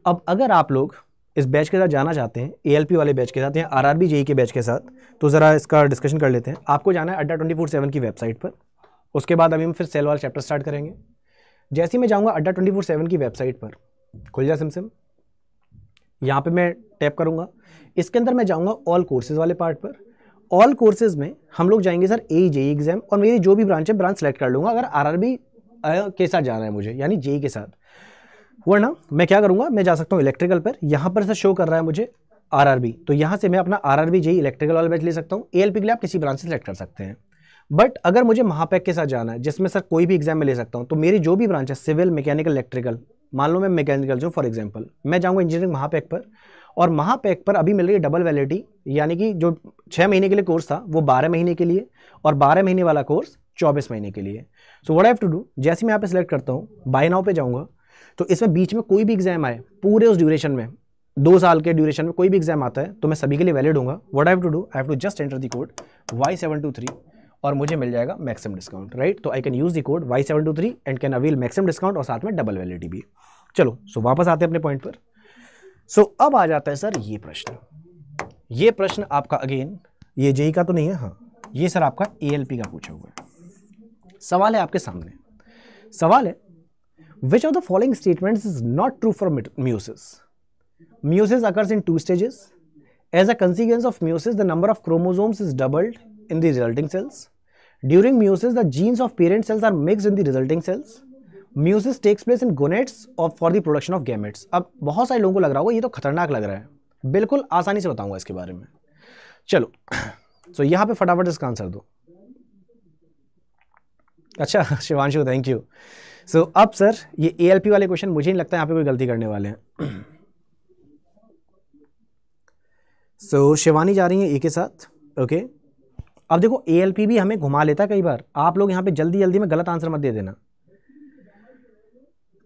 अब अगर आप लोग इस बैच के साथ जाना चाहते हैं ए वाले बैच के साथ या आर आर e के बैच के साथ तो ज़रा इसका डिस्कशन कर लेते हैं आपको जाना है अड्डा ट्वेंटी की वेबसाइट पर उसके बाद अभी हम फिर सेल वाला चैप्टर स्टार्ट करेंगे जैसे ही मैं जाऊँगा अड्डा ट्वेंटी फोर सेवन की वेबसाइट पर खुल जा सिमसिम यहाँ पर मैं टैप करूँगा इसके अंदर मैं जाऊँगा ऑल कोर्सेज़ वाले पार्ट पर ऑल कोर्सेज़ में हम लोग जाएंगे सर ए जे एग्ज़ाम और मेरी जो भी ब्रांच है ब्रांच सेलेक्ट कर लूँगा अगर आरआरबी के साथ जाना है मुझे यानी जेई e के साथ वरना मैं क्या करूँगा मैं जा सकता हूँ इलेक्ट्रिकल पर यहाँ पर सर शो कर रहा है मुझे आरआरबी तो यहाँ से मैं अपना आरआरबी जेई इलेक्ट्रिकल वाला बैच ले सकता हूँ पी के लिए आप किसी ब्रांच से सेलेक्ट कर सकते हैं बट अगर मुझे महापैक के साथ जाना है जिसमें सर कोई भी एग्जाम में ले सकता हूँ तो मेरी जो भी ब्रांच है सिविल मैकेनिकल इलेक्ट्रिकल मान लो मैं मैकेनिकल हूँ फॉर एग्जाम्पल मैं जाऊँगा इंजीनियरिंग महापैक पर और महापैक पर अभी मिल रही है डबल वैलिडिटी यानी कि जो छः महीने के लिए कोर्स था वो बारह महीने के लिए और बारह महीने वाला कोर्स चौबीस महीने के लिए so what have to do जैसे मैं यहाँ पे सिलेक्ट करता हूँ बाय नाव पे जाऊँगा तो इसमें बीच में कोई भी एग्जाम आए पूरे उस ड्यूरेशन में दो साल के ड्यूरेशन में कोई भी एग्जाम आता है तो मैं सभी के लिए वैलिड हूँ what have to do I have to just enter the code Y seven two three और मुझे मिल जाएगा मैक्सिमम डिस्काउंट राइट तो I can use the code Y seven two three and can avail maximum discount और साथ में double validity भी चलो सो so वापस आते हैं अपने पॉइंट पर सो so, अब आ जाता है सर ये प्रश्न ये प्रश्न आपका अगेन ये जेई का तो नहीं है हाँ ये सर आपका ए का पूछा हुआ है सवाल है आपके सामने सवाल है which of the following statements is not true for meiosis meiosis occurs in two stages as a consequence of meiosis the number of chromosomes is doubled in the resulting cells. During meiosis, the genes of parent cells are mixed in the resulting cells. Meiosis takes place in gonads और for the production of gametes अब बहुत सारे लोगों को लग रहा होगा ये तो खतरनाक लग रहा है बिल्कुल आसानी से बताऊंगा इसके बारे में चलो सो so, यहाँ पे फटाफट इसका आंसर दो अच्छा शिवानशु थैंक यू सो अब सर ये ए एल पी वाले क्वेश्चन मुझे नहीं लगता यहाँ पे कोई गलती करने वाले हैं सो so, शिवानी जा रही है ए के साथ ओके okay? अब देखो ए भी हमें घुमा लेता कई बार आप लोग यहाँ पे जल्दी जल्दी में गलत आंसर मत दे देना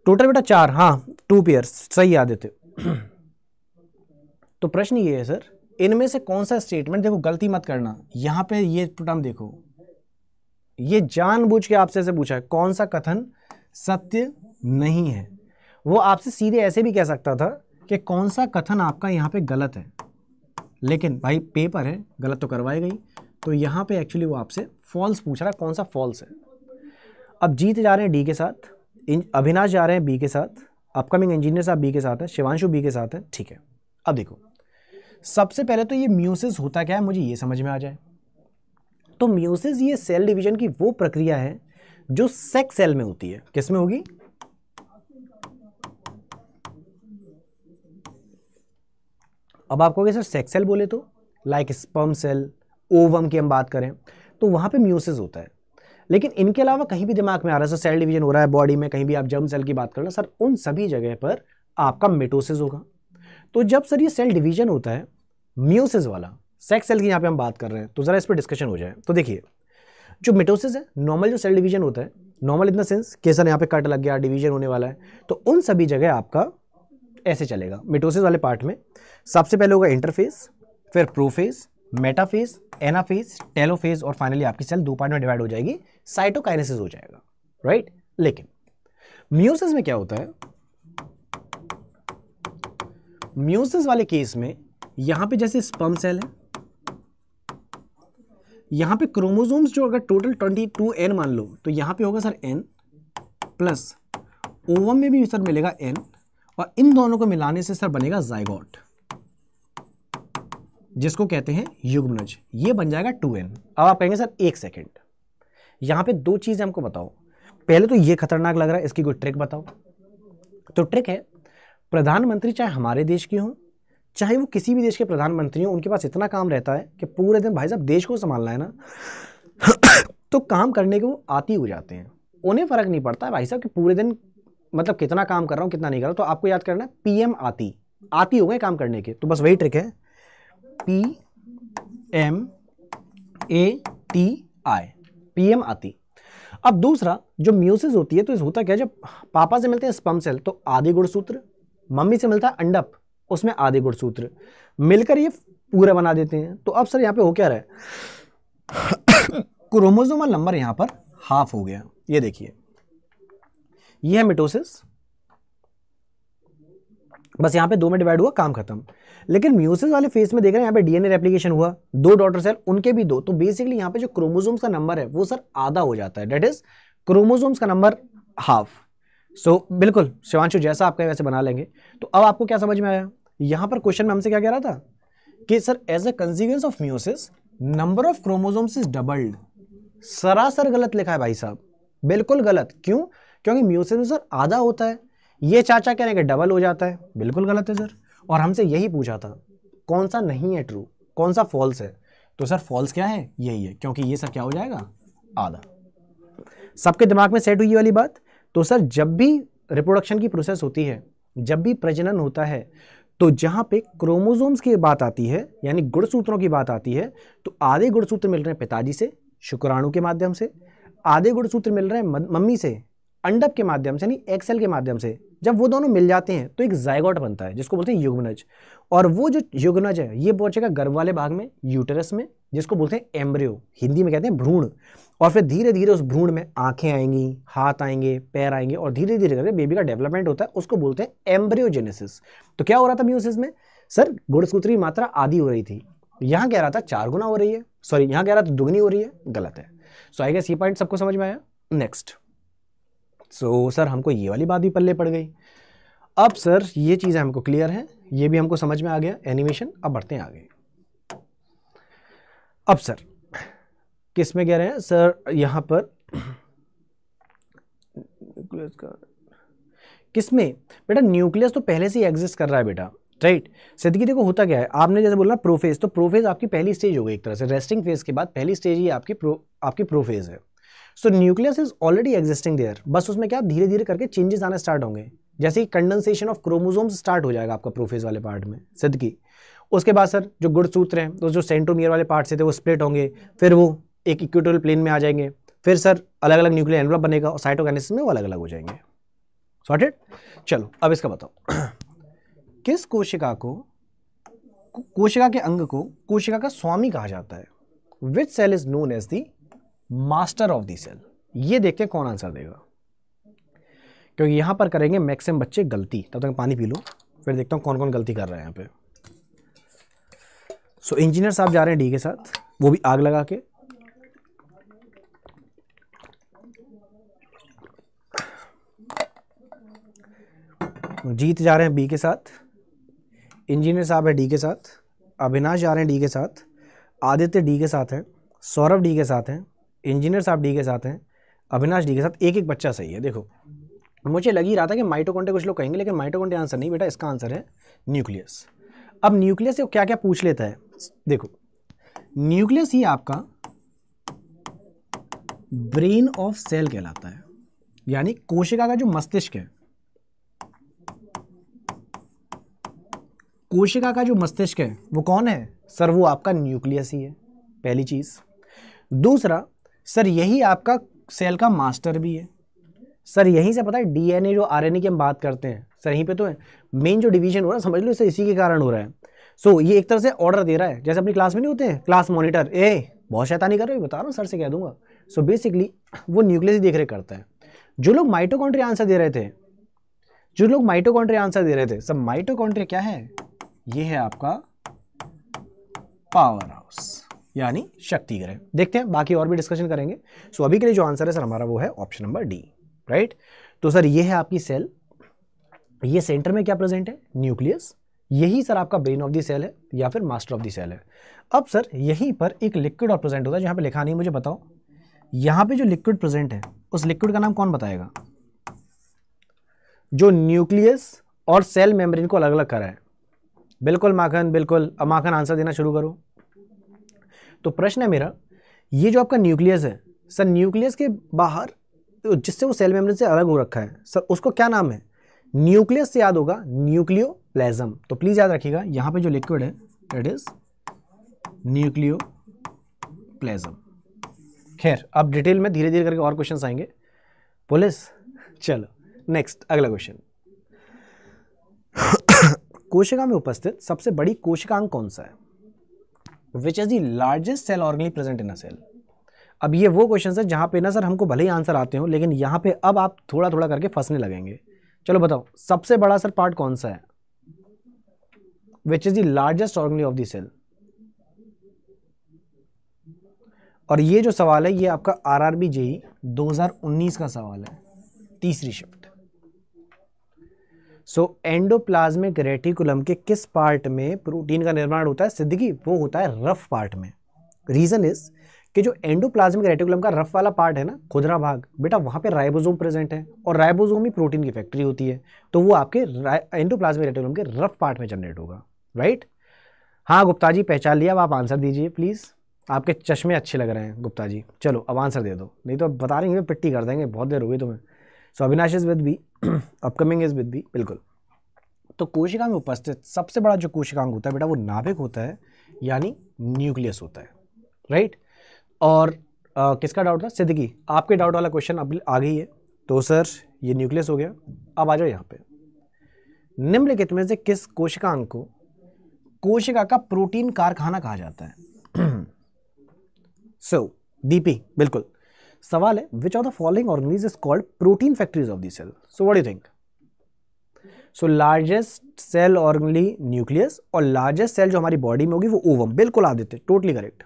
टोटल बेटा चार हाँ टू पेयर सही याद देते तो प्रश्न ये है सर इनमें से कौन सा स्टेटमेंट देखो गलती मत करना यहाँ पे ये टर्म देखो ये जानबूझ के आपसे ऐसे पूछा है कौन सा कथन सत्य नहीं है वो आपसे सीधे ऐसे भी कह सकता था कि कौन सा कथन आपका यहाँ पे गलत है लेकिन भाई पेपर है गलत तो करवाई गई तो यहाँ पे एक्चुअली वो आपसे फॉल्स पूछ रहा है कौन सा फॉल्स है अब जीत जा रहे हैं डी के साथ अभिनाश जा रहे हैं बी के साथ अपकमिंग इंजीनियर साहब बी के साथ है शिवानशु बी के साथ है ठीक है अब देखो सबसे पहले तो ये म्यूसिस होता क्या है मुझे ये समझ में आ जाए तो म्यूसिस ये सेल डिवीजन की वो प्रक्रिया है जो सेक्स सेल में होती है किस में होगी अब आप कहोगे सर सेक्स सेल बोले तो लाइक स्पर्म सेल ओवम की हम बात करें तो वहाँ पे म्यूसिस होता है लेकिन इनके अलावा कहीं भी दिमाग में आ रहा है सर सेल डिवीजन हो रहा है बॉडी में कहीं भी आप जर्म सेल की बात कर रहे सर उन सभी जगह पर आपका मिटोसिस होगा तो जब सर ये सेल डिवीजन होता है म्यूसिस वाला सेक्स सेल की यहाँ पे हम बात कर रहे हैं तो ज़रा इस पर डिस्कशन हो जाए तो देखिए जो मिटोसिस है नॉर्मल जो सेल डिवीजन होता है नॉर्मल इन द सेंस कि सर यहाँ पे कट लग गया डिवीजन होने वाला है तो उन सभी जगह आपका ऐसे चलेगा मिटोसिस वाले पार्ट में सबसे पहले होगा इंटरफेस फिर प्रोफेस मेटाफेज एनाफेज टेलोफेज और फाइनली आपकी सेल दो पार्ट में डिवाइड हो जाएगी साइटोकाइनेसिस हो जाएगा राइट लेकिन म्यूसिस में क्या होता है म्यूसिस वाले केस में यहां पे जैसे स्पम सेल है यहां पे क्रोमोसोम्स जो अगर टोटल ट्वेंटी टू एन मान लो तो यहां पे होगा सर एन प्लस ओवम में भी सर मिलेगा एन और इन दोनों को मिलाने से सर बनेगा जायगॉट जिसको कहते हैं युग्मनज ये बन जाएगा टू एन अब आप कहेंगे सर एक सेकेंड यहाँ पे दो चीज़ें हमको बताओ पहले तो ये खतरनाक लग रहा है इसकी कोई ट्रिक बताओ तो ट्रिक है प्रधानमंत्री चाहे हमारे देश के हों चाहे वो किसी भी देश के प्रधानमंत्री हों उनके पास इतना काम रहता है कि पूरे दिन भाई साहब देश को संभालना है ना तो काम करने के वो आती हो जाते हैं उन्हें फ़र्क नहीं पड़ता भाई साहब कि पूरे दिन मतलब कितना काम कर रहा हूँ कितना नहीं कर रहा हूँ तो आपको याद करना है पीएम आती आती हो गए काम करने के तो बस वही ट्रिक है P M A T I P M आती अब दूसरा जो म्यूसिस होती है तो इस होता क्या जब पापा से मिलते हैं स्पम सेल तो आधे गुणसूत्र मम्मी से मिलता है अंडप उसमें आधे गुणसूत्र मिलकर ये पूरा बना देते हैं तो अब सर यहाँ पे हो क्या रहा है क्रोमोजोमल नंबर यहाँ पर हाफ हो गया ये देखिए ये है मिटोसिस बस यहाँ पे दो में डिवाइड हुआ काम खत्म लेकिन म्यूसिस वाले फेस में देख रहे हैं यहाँ पे डीएनए रेप्लिकेशन हुआ दो डॉटर सेल उनके भी दो तो बेसिकली यहाँ पे जो क्रोमोजोम्स का नंबर है वो सर आधा हो जाता है डेट इज क्रोमोजोम्स का नंबर हाफ सो so, बिल्कुल शिवानशु जैसा आपका वैसे बना लेंगे तो अब आपको क्या समझ में आया यहाँ पर क्वेश्चन में हमसे क्या कह रहा था कि sir as a consequence of meiosis number of chromosomes is doubled सरासर गलत लिखा है भाई साहब बिल्कुल गलत क्यों क्योंकि म्यूसिस में सर आधा होता है ये चाचा कह रहे हैं कि डबल हो जाता है बिल्कुल गलत है सर और हमसे यही पूछा था कौन सा नहीं है ट्रू कौन सा फॉल्स है तो सर फॉल्स क्या है यही है क्योंकि ये सर क्या हो जाएगा आधा सबके दिमाग में सेट हुई वाली बात तो सर जब भी रिप्रोडक्शन की प्रोसेस होती है जब भी प्रजनन होता है तो जहाँ पे क्रोमोसोम्स की बात आती है यानी गुणसूत्रों की बात आती है तो आधे गुणसूत्र मिल रहे हैं पिताजी से शुक्राणु के माध्यम से आधे गुणसूत्र मिल रहे हैं मम्मी से अंडप के माध्यम से यानी एक्सेल के माध्यम से जब वो दोनों मिल जाते हैं तो एक जायगॉट बनता है जिसको बोलते हैं युग्मनज और वो जो युग्मनज है ये पहुंचेगा गर्भ वाले भाग में यूटरस में जिसको बोलते हैं एम्ब्रियो हिंदी में कहते हैं भ्रूण और फिर धीरे धीरे उस भ्रूण में आंखें आएंगी हाथ आएंगे पैर आएंगे और धीरे धीरे करके बेबी का डेवलपमेंट होता है उसको बोलते हैं एम्ब्रियोजेनेसिस तो क्या हो रहा था म्यूसिस में सर गुड़सूत्री मात्रा आधी हो रही थी यहाँ कह रहा था चार गुना हो रही है सॉरी यहाँ कह रहा था दुगनी हो रही है गलत है सो आई गेस ये पॉइंट सबको समझ में आया नेक्स्ट सो so, सर हमको ये वाली बात भी पल्ले पड़ गई अब सर ये चीजें हमको क्लियर है ये भी हमको समझ में आ गया एनिमेशन अब बढ़ते हैं आगे अब सर किस में कह रहे हैं सर यहाँ पर किस में बेटा न्यूक्लियस तो पहले से ही एग्जिस्ट कर रहा है बेटा राइट सिद्धगी देखो होता क्या है आपने जैसे बोला प्रोफेज तो प्रोफेज आपकी पहली स्टेज हो गई एक तरह से रेस्टिंग फेज के बाद पहली स्टेज ही आपकी प्रो आपकी प्रोफेज है so nucleus is already existing there बस उसमें क्या धीरे धीरे करके चेंजेस आने स्टार्ट होंगे जैसे ही कंडेंसेशन ऑफ क्रोमोजोम स्टार्ट हो जाएगा आपका प्रोफेज वाले पार्ट में सिद्ध की उसके बाद सर जो गुड़सूत्र हैं तो जो सेंट्रोमियर वाले पार्ट से थे वो स्प्लिट होंगे फिर वो एक इक्विटोरियल प्लेन में आ जाएंगे फिर सर अलग अलग न्यूक्लियर एनवलप बनेगा और साइटोकैनिस में वो अलग अलग हो जाएंगे सॉर्टेड चलो अब इसका बताओ किस कोशिका को कोशिका के अंग को कोशिका का स्वामी कहा जाता है which cell is known as the master of the cell ये देख के कौन आंसर देगा क्योंकि यहां पर करेंगे मैक्सिमम बच्चे गलती तब तक पानी पी लो फिर देखता हूँ कौन कौन गलती कर रहे हैं यहाँ पे सो so, इंजीनियर साहब जा रहे हैं डी के साथ वो भी आग लगा के जीत जा रहे हैं बी के साथ इंजीनियर साहब है डी के साथ अविनाश जा रहे हैं डी के साथ आदित्य डी के साथ हैं सौरभ डी के साथ हैं इंजीनियर साहब डी के साथ हैं अविनाश डी के साथ एक एक बच्चा सही है देखो मुझे लग ही रहा था कि माइटोकोंडे कुछ लोग कहेंगे लेकिन माइटोकोंडे आंसर नहीं बेटा इसका आंसर है न्यूक्लियस अब न्यूक्लियस से क्या क्या पूछ लेता है देखो न्यूक्लियस ही आपका ब्रेन ऑफ सेल कहलाता है यानी कोशिका का जो मस्तिष्क है कोशिका का जो मस्तिष्क है वो कौन है सर वो आपका न्यूक्लियस ही है पहली चीज दूसरा सर यही आपका सेल का मास्टर भी है सर यहीं से पता है डीएनए जो आरएनए की हम बात करते हैं सर यहीं पे तो है मेन जो डिवीजन हो रहा है समझ लो इसे इसी के कारण हो रहा है सो so, ये एक तरह से ऑर्डर दे रहा है जैसे अपनी क्लास में नहीं होते हैं क्लास मॉनिटर ए बहुत शैतानी कर रहे हो बता रहा हूँ सर से कह दूंगा सो so, बेसिकली वो न्यूक्लियस देख रेख करता है जो लोग माइटोकॉन्ट्री आंसर दे रहे थे जो लोग माइटोकॉन्ट्री आंसर दे रहे थे सर माइटोकॉन्ट्री क्या है ये है आपका पावर हाउस यानी शक्ति ग्रह देखते हैं बाकी और भी डिस्कशन करेंगे सो अभी के लिए जो आंसर है सर हमारा वो है ऑप्शन नंबर डी राइट तो सर ये है आपकी सेल ये सेंटर में क्या प्रेजेंट है न्यूक्लियस यही सर आपका ब्रेन ऑफ द सेल है या फिर मास्टर ऑफ द सेल है अब सर यहीं पर एक लिक्विड और प्रेजेंट होता है जहाँ पे लिखा नहीं मुझे बताओ यहाँ पे जो लिक्विड प्रेजेंट है उस लिक्विड का नाम कौन बताएगा जो न्यूक्लियस और सेल मेम्ब्रेन को अलग अलग करा है बिल्कुल माखन बिल्कुल अब माखन आंसर देना शुरू करो तो प्रश्न है मेरा ये जो आपका न्यूक्लियस है सर न्यूक्लियस के बाहर तो जिससे वो सेल मेम्ब्रेन से अलग हो रखा है सर उसको क्या नाम है न्यूक्लियस से याद होगा न्यूक्लियो प्लेजम तो प्लीज़ याद रखिएगा यहाँ पे जो लिक्विड है इट इज न्यूक्लियो प्लेजम खैर अब डिटेल में धीरे धीरे करके और क्वेश्चन आएंगे पुलिस चलो नेक्स्ट अगला क्वेश्चन कोशिका में उपस्थित सबसे बड़ी कोशिकांग कौन सा है which is the largest cell organelle present in a cell अब ये वो क्वेश्चन है जहाँ पे ना सर हमको भले ही आंसर आते हो लेकिन यहाँ पे अब आप थोड़ा थोड़ा करके फंसने लगेंगे चलो बताओ सबसे बड़ा सर पार्ट कौन सा है which is largest largest of the cell और ये जो सवाल है ये आपका आर आर बी जेई दो का सवाल है तीसरी शिफ्ट सो एंडोप्लाज्मिक रेटिकुलम के किस पार्ट में प्रोटीन का निर्माण होता है सिद्धगी वो होता है रफ पार्ट में रीज़न इज़ कि जो एंडोप्लाज्मिक रेटिकुलम का रफ वाला पार्ट है ना खुदरा भाग बेटा वहाँ पे राइबोसोम प्रेजेंट है और राइबोसोम ही प्रोटीन की फैक्ट्री होती है तो वो आपके एंडोप्लाज्मिक रेटिकुलम के रफ पार्ट में जनरेट होगा राइट हाँ गुप्ता जी पहचान लिया अब आप आंसर दीजिए प्लीज़ आपके चश्मे अच्छे लग रहे हैं गुप्ता जी चलो अब आंसर दे दो नहीं तो बता रही पिट्टी कर देंगे बहुत देर हो गई तुम्हें so Avinash is with B upcoming is with B बिल्कुल तो कोशिकांग उपस्थित सबसे बड़ा जो कोशिकांग होता है बेटा वो नाभिक होता है यानी न्यूक्लियस होता है राइट और आ, किसका डाउट था सिद्धगी आपके डाउट वाला क्वेश्चन अब आ गई है तो सर ये न्यूक्लियस हो गया अब आ जाओ यहाँ पे निम्नलिखित में से किस कोशिकांग को कोशिका का प्रोटीन कारखाना कहा जाता है सो so, डीपी बिल्कुल सवाल है which of the following organelles is called protein factories of the cell so what you think so largest cell organelle nucleus और लार्जेस्ट सेल जो हमारी बॉडी में होगी वो ओवम बिल्कुल आ देते टोटली करेक्ट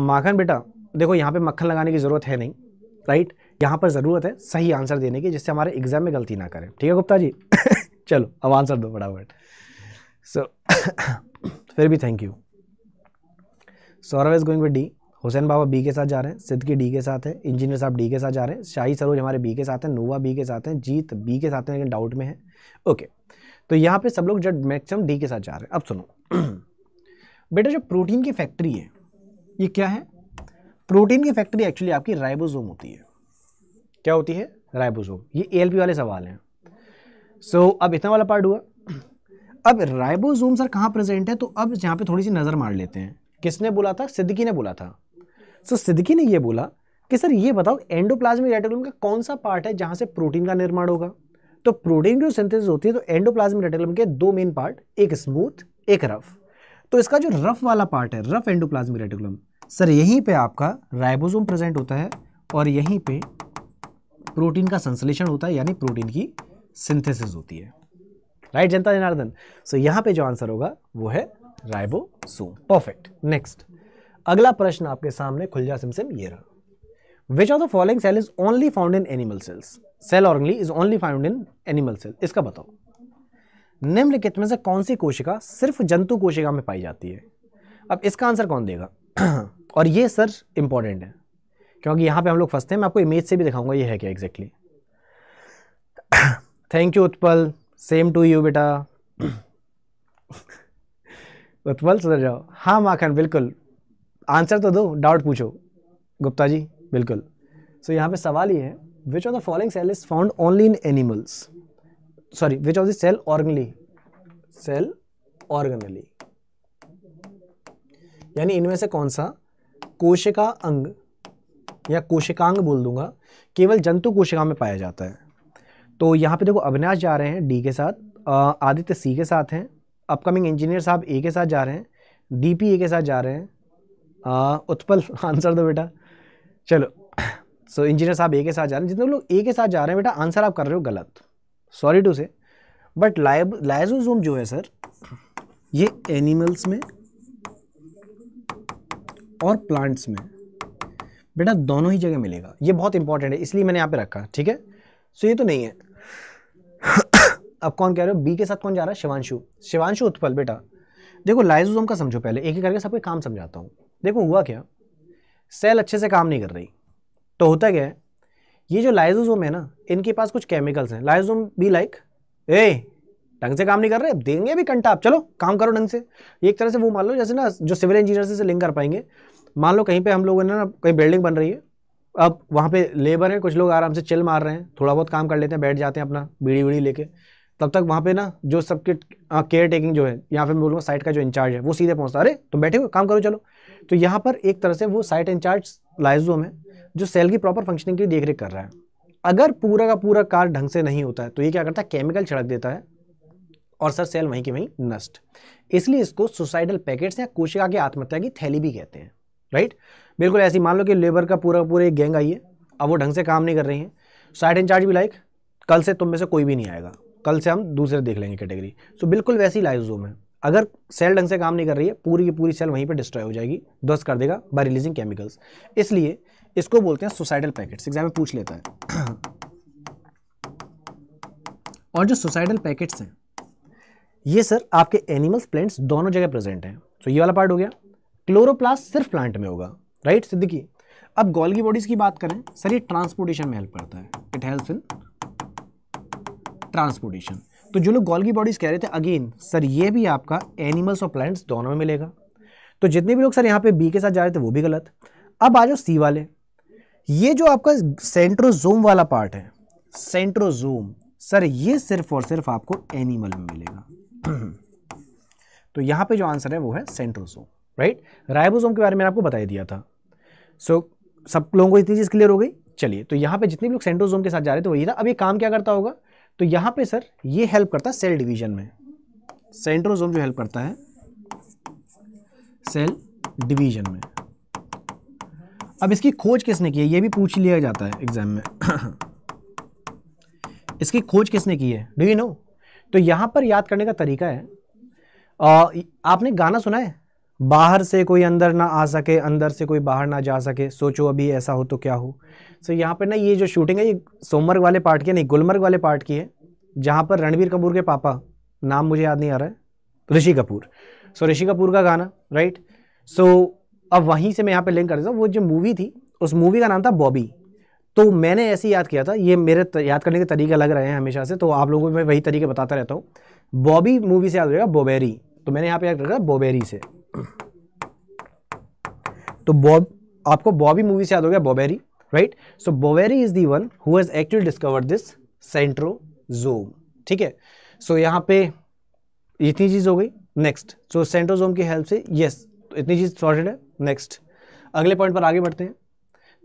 माखन बेटा देखो यहाँ पे मक्खन लगाने की ज़रूरत है नहीं राइट यहाँ पर ज़रूरत है सही आंसर देने की जिससे हमारे एग्जाम में गलती ना करें ठीक है गुप्ता जी चलो अब आंसर दो फटाफट सो फिर भी thank you Saurav is going with D Hussain Baba B के साथ जा रहे हैं सिद्दकी डी के साथ है इंजीनियर साहब डी के साथ जा रहे हैं शाही सरोज हमारे बी के साथ हैं नोवा बी के साथ हैं जीत बी के साथ हैं लेकिन डाउट में है ओके तो यहाँ पे सब लोग जब मैक्सिमम डी के साथ जा रहे हैं अब सुनो बेटा जो प्रोटीन की फैक्ट्री है ये क्या है प्रोटीन की फैक्ट्री एक्चुअली आपकी राइबोसोम होती है क्या होती है राइबोसोम ये ए वाले सवाल हैं सो so, अब इतना वाला पार्ट हुआ अब राइबोसोम सर कहाँ प्रेजेंट है तो अब यहाँ पे थोड़ी सी नज़र मार लेते हैं किसने बोला था सिद्दकी ने बोला था सो so, ने यह बोला कि सर ये बताओ एंडोप्लाज्मिक रेटिकुलम का कौन सा पार्ट है जहां से प्रोटीन का निर्माण होगा तो प्रोटीन की सिंथेसिस होती है तो एंडोप्लाज्मिक रेटिकुलम के दो मेन पार्ट एक स्मूथ एक रफ तो इसका जो रफ वाला पार्ट है रफ एंडोप्लाज्मिक रेटिकुलम सर यहीं पे आपका राइबोसोम प्रेजेंट होता है और यहीं पे प्रोटीन का संश्लेषण होता है यानी प्रोटीन की सिंथेसिस होती है राइट जनता जनार्दन सो यहां पे जो आंसर होगा वो है राइबोसोम परफेक्ट नेक्स्ट अगला प्रश्न आपके सामने खुलजा सिमसिम ये रहा which of the following cell is only found in animal cells cell organelle is only found in animal cell इसका बताओ निम्नलिखित में से कौन सी कोशिका सिर्फ जंतु कोशिका में पाई जाती है अब इसका आंसर कौन देगा और ये सर इंपॉर्टेंट है क्योंकि यहाँ पे हम लोग फंसते हैं मैं आपको इमेज से भी दिखाऊंगा ये है क्या exactly thank you Utpal same to you बेटा उत्पल सुधर जाओ हाँ माखन बिल्कुल आंसर तो दो डाउट पूछो गुप्ता जी बिल्कुल सो so, यहाँ पे सवाल ये है which of the following cell is found only in animals sorry which of the cell organelle cell organelle यानी इनमें से कौन सा कोशिका अंग या कोशिकांग बोल दूंगा केवल जंतु कोशिका में पाया जाता है तो यहाँ पे देखो अविनाश जा रहे हैं डी के साथ आदित्य सी के साथ हैं अपकमिंग इंजीनियर साहब ए के साथ जा रहे हैं डी पी ए के साथ जा रहे हैं आ, हाँ, उत्पल आंसर दो बेटा चलो सो so, इंजीनियर साहब ए के साथ जा रहे हैं जितने लोग ए के साथ जा रहे हैं बेटा आंसर आप कर रहे हो गलत सॉरी टू से बट लाइब लाइजोजोम जो है सर ये एनिमल्स में और प्लांट्स में बेटा दोनों ही जगह मिलेगा ये बहुत इंपॉर्टेंट है इसलिए मैंने यहाँ पे रखा ठीक है सो ये तो नहीं है अब कौन कह रहे हो बी के साथ कौन जा रहा है शिवानशु शिवानशु उत्पल बेटा देखो लाइजोजोम का समझो पहले एक एक करके सबके काम समझाता हूँ देखो हुआ क्या सेल अच्छे से काम नहीं कर रही तो होता क्या है ये जो लाइजोजोम है ना इनके पास कुछ केमिकल्स हैं लाइजोम बी लाइक ए ढंग से काम नहीं कर रहे देंगे भी कंटा आप चलो काम करो ढंग से एक तरह से वो मान लो जैसे ना जो सिविल इंजीनियर से, लिंक कर पाएंगे मान लो कहीं पे हम लोगों ने ना कहीं बिल्डिंग बन रही है अब वहाँ पे लेबर है कुछ लोग आराम से चिल मार रहे हैं थोड़ा बहुत काम कर लेते हैं बैठ जाते हैं अपना बीड़ी वीड़ी लेके तब तक वहाँ पे ना जो सबके केयर टेकिंग जो है या फिर मैं बोलूँगा साइट का जो इंचार्ज है वो सीधे पहुँचता अरे तुम बैठे हो काम करो चलो तो यहाँ पर एक तरह से वो साइट इंचार्ज लाइजोम है जो सेल की प्रॉपर फंक्शनिंग की देख कर रहा है अगर पूरा का पूरा कार ढंग से नहीं होता है तो ये क्या करता है केमिकल छिड़क देता है और सर सेल वहीं की वहीं नष्ट इसलिए इसको सुसाइडल पैकेट्स या कोशिका की आत्महत्या की थैली भी कहते हैं राइट बिल्कुल ऐसी मान लो कि लेबर का पूरा पूरा एक गैंग आई है अब वो ढंग से काम नहीं कर रही है साइड इंचार्ज भी लाइक कल से तुम में से कोई भी नहीं आएगा कल से हम दूसरे देख लेंगे कैटेगरी सो बिल्कुल वैसी लाइजोम है अगर सेल ढंग से काम नहीं कर रही है पूरी की पूरी सेल वहीं पर डिस्ट्रॉय हो जाएगी ध्वस्त कर देगा बाय रिलीजिंग केमिकल्स इसलिए इसको बोलते हैं सुसाइडल पैकेट्स एग्जाम में पूछ लेता है और जो सुसाइडल पैकेट्स हैं ये सर आपके एनिमल्स प्लांट्स दोनों जगह प्रेजेंट हैं तो ये वाला पार्ट हो गया क्लोरोप्लास्ट सिर्फ प्लांट में होगा राइट सिद्दीकी अब गोल्गी बॉडीज की बात करें सर ये ट्रांसपोर्टेशन में हेल्प करता है इट हेल्प्स इन ट्रांसपोर्टेशन तो जो लोग गोल्गी बॉडीज कह रहे थे अगेन सर ये भी आपका एनिमल्स और प्लांट्स दोनों में मिलेगा तो जितने भी लोग सर यहाँ पे बी के साथ जा रहे थे वो भी गलत अब आ जाओ सी वाले ये जो आपका सेंट्रोजोम वाला पार्ट है सेंट्रोजोम सर ये सिर्फ और सिर्फ आपको एनिमल में मिलेगा तो यहाँ पे जो आंसर है वो है सेंट्रोजोम राइट राइबोसोम के बारे में आपको बता दिया था सो so, सब लोगों को इतनी चीज़ क्लियर हो गई चलिए तो यहाँ पे जितने भी लोग सेंट्रोजोम के साथ जा रहे थे वही था अब ये काम क्या करता होगा तो यहाँ पे सर ये हेल्प करता है सेल डिवीजन में सेंट्रोजोम जो हेल्प करता है सेल डिवीजन में अब इसकी खोज किसने की है ये भी पूछ लिया जाता है एग्जाम में इसकी खोज किसने की है डू यू नो तो यहाँ पर याद करने का तरीका है आ, आपने गाना सुना है बाहर से कोई अंदर ना आ सके अंदर से कोई बाहर ना जा सके सोचो अभी ऐसा हो तो क्या हो सो so, यहाँ पर ना ये जो शूटिंग है ये सोमवर्ग वाले पार्ट की है नहीं गुलमर्ग वाले पार्ट की है जहाँ पर रणबीर कपूर के पापा नाम मुझे याद नहीं आ रहा है ऋषि कपूर सो so, ऋषि कपूर का गाना राइट सो so, अब वहीं से मैं यहाँ पर लिंक कर देता हूँ वो जो मूवी थी उस मूवी का नाम था बॉबी तो मैंने ऐसे याद किया था ये मेरे याद करने के तरीके लग रहे हैं हमेशा से तो आप लोगों को मैं वही तरीके बताता रहता हूँ बॉबी मूवी से याद होगा बोबेरी तो मैंने यहाँ पे याद रखा बोबेरी से तो बॉब आपको बॉबी मूवी से याद हो गया Boveri right so Boveri is the one who has actually discovered this centrosome ठीक है सो यहाँ पे इतनी चीज़ हो गई नेक्स्ट सो सेंट्रोजोम की हेल्प से यस तो इतनी चीज़ सॉर्टेड है नेक्स्ट अगले पॉइंट पर आगे बढ़ते हैं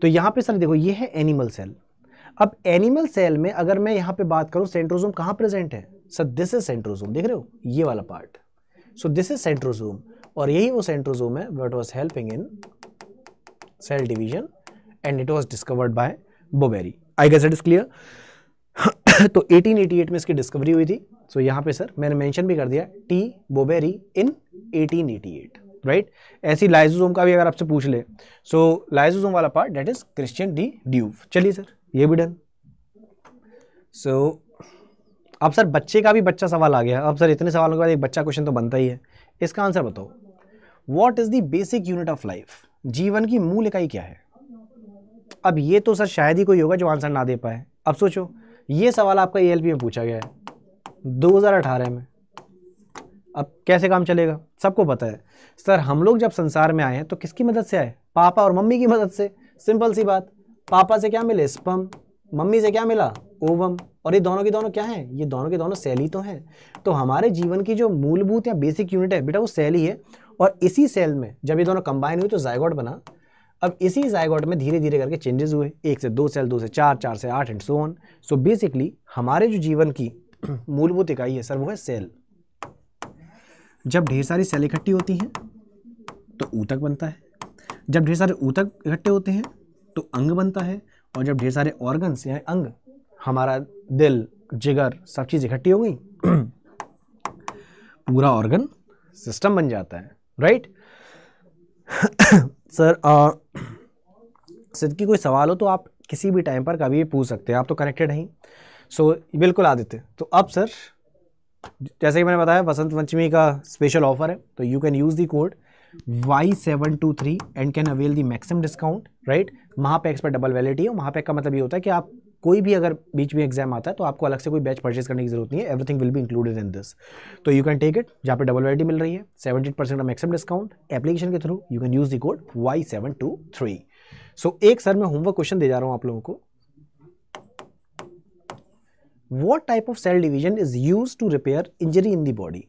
तो यहाँ पे सर देखो ये है एनिमल सेल अब एनिमल सेल में अगर मैं यहाँ पे बात करूँ सेंट्रोजोम कहाँ प्रेजेंट है सर दिस इज सेंट्रोजोम देख रहे हो ये वाला part so this is centrosome और यही वो सेंट्रोजोम है what was helping in cell division and it was discovered by Boveri I guess it is clear तो 1888 में इसकी डिस्कवरी हुई थी सो so यहाँ पे सर मैंने मेंशन भी कर दिया T Boveri in 1888 right right? ऐसी लाइजोजोम का भी अगर आपसे पूछ ले सो so, लाइजोजोम वाला part that is Christian de Duve चलिए सर ये भी डन सो so, अब सर बच्चे का भी बच्चा सवाल आ गया अब सर इतने सवालों के बाद एक बच्चा क्वेश्चन तो बनता ही है इसका आंसर बताओ what is the basic unit of life जीवन की मूल इकाई क्या है अब ये तो सर शायद ही कोई होगा जो आंसर ना दे पाए अब सोचो ये सवाल आपका ए में पूछा गया है 2018 में अब कैसे काम चलेगा सबको पता है सर हम लोग जब संसार में आए हैं तो किसकी मदद से आए पापा और मम्मी की मदद से सिंपल सी बात पापा से क्या मिले स्पम मम्मी से क्या मिला ओवम और ये दोनों के दोनों क्या हैं ये दोनों के दोनों सैली तो हैं तो हमारे जीवन की जो मूलभूत या बेसिक यूनिट है बेटा वो सैली है और इसी सेल में जब ये दोनों कंबाइन हुए तो जायगोट बना अब इसी जायगोट में धीरे धीरे करके चेंजेस हुए एक से दो सेल दो से चार चार से आठ and so on so basically हमारे जो जीवन की मूलभूत इकाई है सर वो है सेल जब ढेर सारी सेल इकट्ठी होती हैं तो ऊतक बनता है जब ढेर सारे ऊतक इकट्ठे होते हैं तो अंग बनता है और जब ढेर सारे ऑर्गन्स या अंग हमारा दिल जिगर सब चीज़ इकट्ठी हो गई पूरा ऑर्गन सिस्टम बन जाता है राइट सर आ, सिद्ध की कोई सवाल हो तो आप किसी भी टाइम पर कभी भी पूछ सकते हैं आप तो कनेक्टेड हैं सो so, बिल्कुल आदित्य तो अब सर जैसे कि मैंने बताया बसंत पंचमी का स्पेशल ऑफर है तो you can use the code Y seven two three and can avail the maximum discount right वहाँ पे एक्सपर्ट डबल वैलिटी है वहाँ पे का मतलब ये होता है कि आप कोई भी अगर बीच में एग्जाम आता है तो आपको अलग से कोई बैच परचेज करने की जरूरत नहीं है everything will be included in this तो यू कैन टेक इट जहाँ पे डबल वैरायटी मिल रही है सेवेंटी परसेंट का एक्सेप्ट डिस्काउंट एप्लीकेशन के through you can use the code Y seven two three so एक सर मैं होमवर्क क्वेश्चन दे जा रहा हूँ आप लोगों को what type of cell division is use to repair injury in the body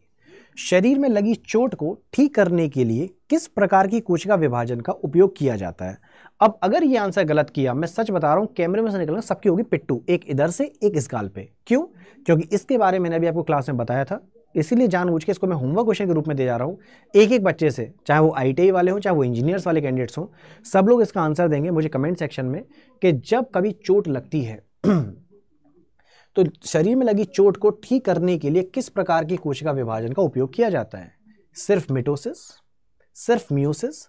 शरीर में लगी चोट को ठीक करने के लिए किस प्रकार की कोशिका विभाजन का उपयोग किया जाता है अब अगर ये आंसर गलत किया मैं सच बता रहा हूँ कैमरे में से निकलना सबकी होगी पिट्टू एक इधर से एक इस गाल पे क्यों क्योंकि इसके बारे में मैंने अभी आपको क्लास में बताया था इसीलिए जानबूझ के इसको मैं होमवर्क क्वेश्चन के रूप में दे जा रहा हूँ एक एक बच्चे से चाहे वो आई वाले हों चाहे वो इंजीनियर्स वाले कैंडिडेट्स हों सब लोग इसका आंसर देंगे मुझे कमेंट सेक्शन में कि जब कभी चोट लगती है तो शरीर में लगी चोट को ठीक करने के लिए किस प्रकार की कोशिका विभाजन का उपयोग किया जाता है सिर्फ मिटोसिस सिर्फ म्यूसिस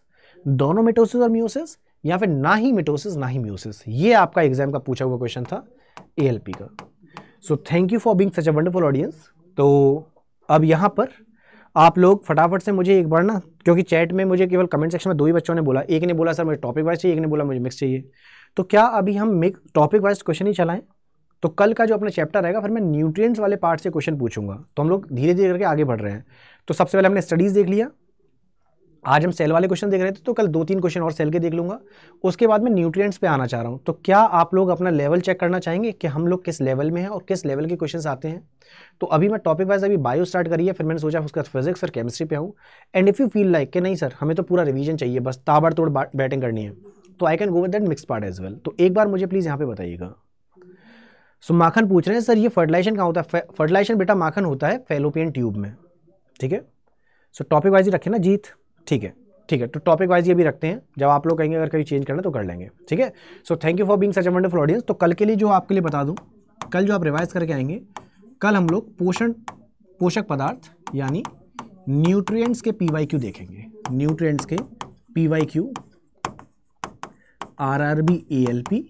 दोनों मिटोसिस और म्यूसिस या फिर ना ही मिटोसिस ना ही म्यूसिस ये आपका एग्जाम का पूछा हुआ क्वेश्चन था ए का so thank you for being such a wonderful audience तो अब यहाँ पर आप लोग फटाफट से मुझे एक बार ना क्योंकि चैट में मुझे केवल कमेंट सेक्शन में दो ही बच्चों ने बोला एक ने बोला सर मुझे टॉपिक वाइज चाहिए एक ने बोला मुझे मिक्स चाहिए तो क्या अभी हम मिक्स टॉपिक वाइज क्वेश्चन ही चलाएं तो कल का जो अपना चैप्टर रहेगा फिर मैं न्यूट्रिएंट्स वाले पार्ट से क्वेश्चन पूछूंगा तो हम लोग धीरे धीरे करके आगे बढ़ रहे हैं तो सबसे पहले हमने स्टडीज़ देख लिया आज हम सेल वाले क्वेश्चन देख रहे थे तो कल दो तीन क्वेश्चन और सेल के देख लूँगा उसके बाद मैं न्यूट्रियट्स पर आना चाह रहा हूँ तो क्या आप लोग अपना लेवल चेक करना चाहेंगे कि हम लोग किस लेवल में हैं और किस लेवल के क्वेश्चन आते हैं तो अभी मैं टॉपिक वाइज अभी बायो स्टार्ट करी है फिर मैंने सोचा उसका फिजिक्स और केमिस्ट्री पे आऊँ and if you feel like कि नहीं सर हमें तो पूरा रिविजन चाहिए बस ताबड़ तोड़ बैटिंग करनी है तो I can go with that mix part as well तो एक बार मुझे प्लीज़ यहाँ पर बताइएगा सो माखन पूछ रहे हैं सर ये फर्टिलाइजेशन कहाँ होता है फर्टिलाइजेशन बेटा माखन होता है फेलोपियन ट्यूब में ठीक है सो टॉपिक वाइज ही रखें ना जीत ठीक है ठीक है तो टॉपिक वाइज ये भी रखते हैं जब आप लोग कहेंगे अगर कहीं चेंज करना तो कर लेंगे ठीक है so thank you for being such a wonderful audience तो कल के लिए जो आपके लिए बता दूँ कल जो आप रिवाइज करके आएंगे कल हम लोग पोषण पोषक पदार्थ यानी न्यूट्रिएंट्स के क्यू देखेंगे न्यूट्रिएंट्स के P Y Q R R B A L P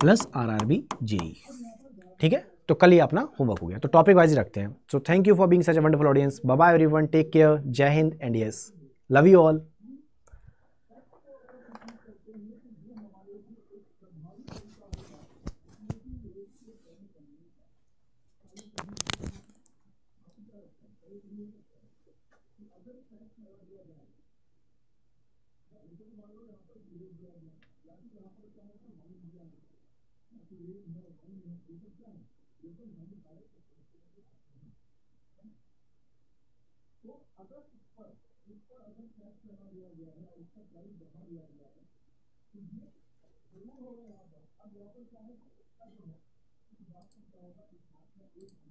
plus R R B JE ठीक है तो कल ही अपना होमवर्क हो गया तो टॉपिक वाइज रखते हैं so thank you for being such a wonderful audience bye everyone take care जय हिंद and yes love you all तो अगर इस पर इस पर अगर टैक्स लगा दिया गया है और इसका प्राइस बढ़ा दिया गया है तो ये जरूर होगा यहाँ पर अब यहाँ पर क्या है इसका जो है इस बात को क्या होगा इस बात में एक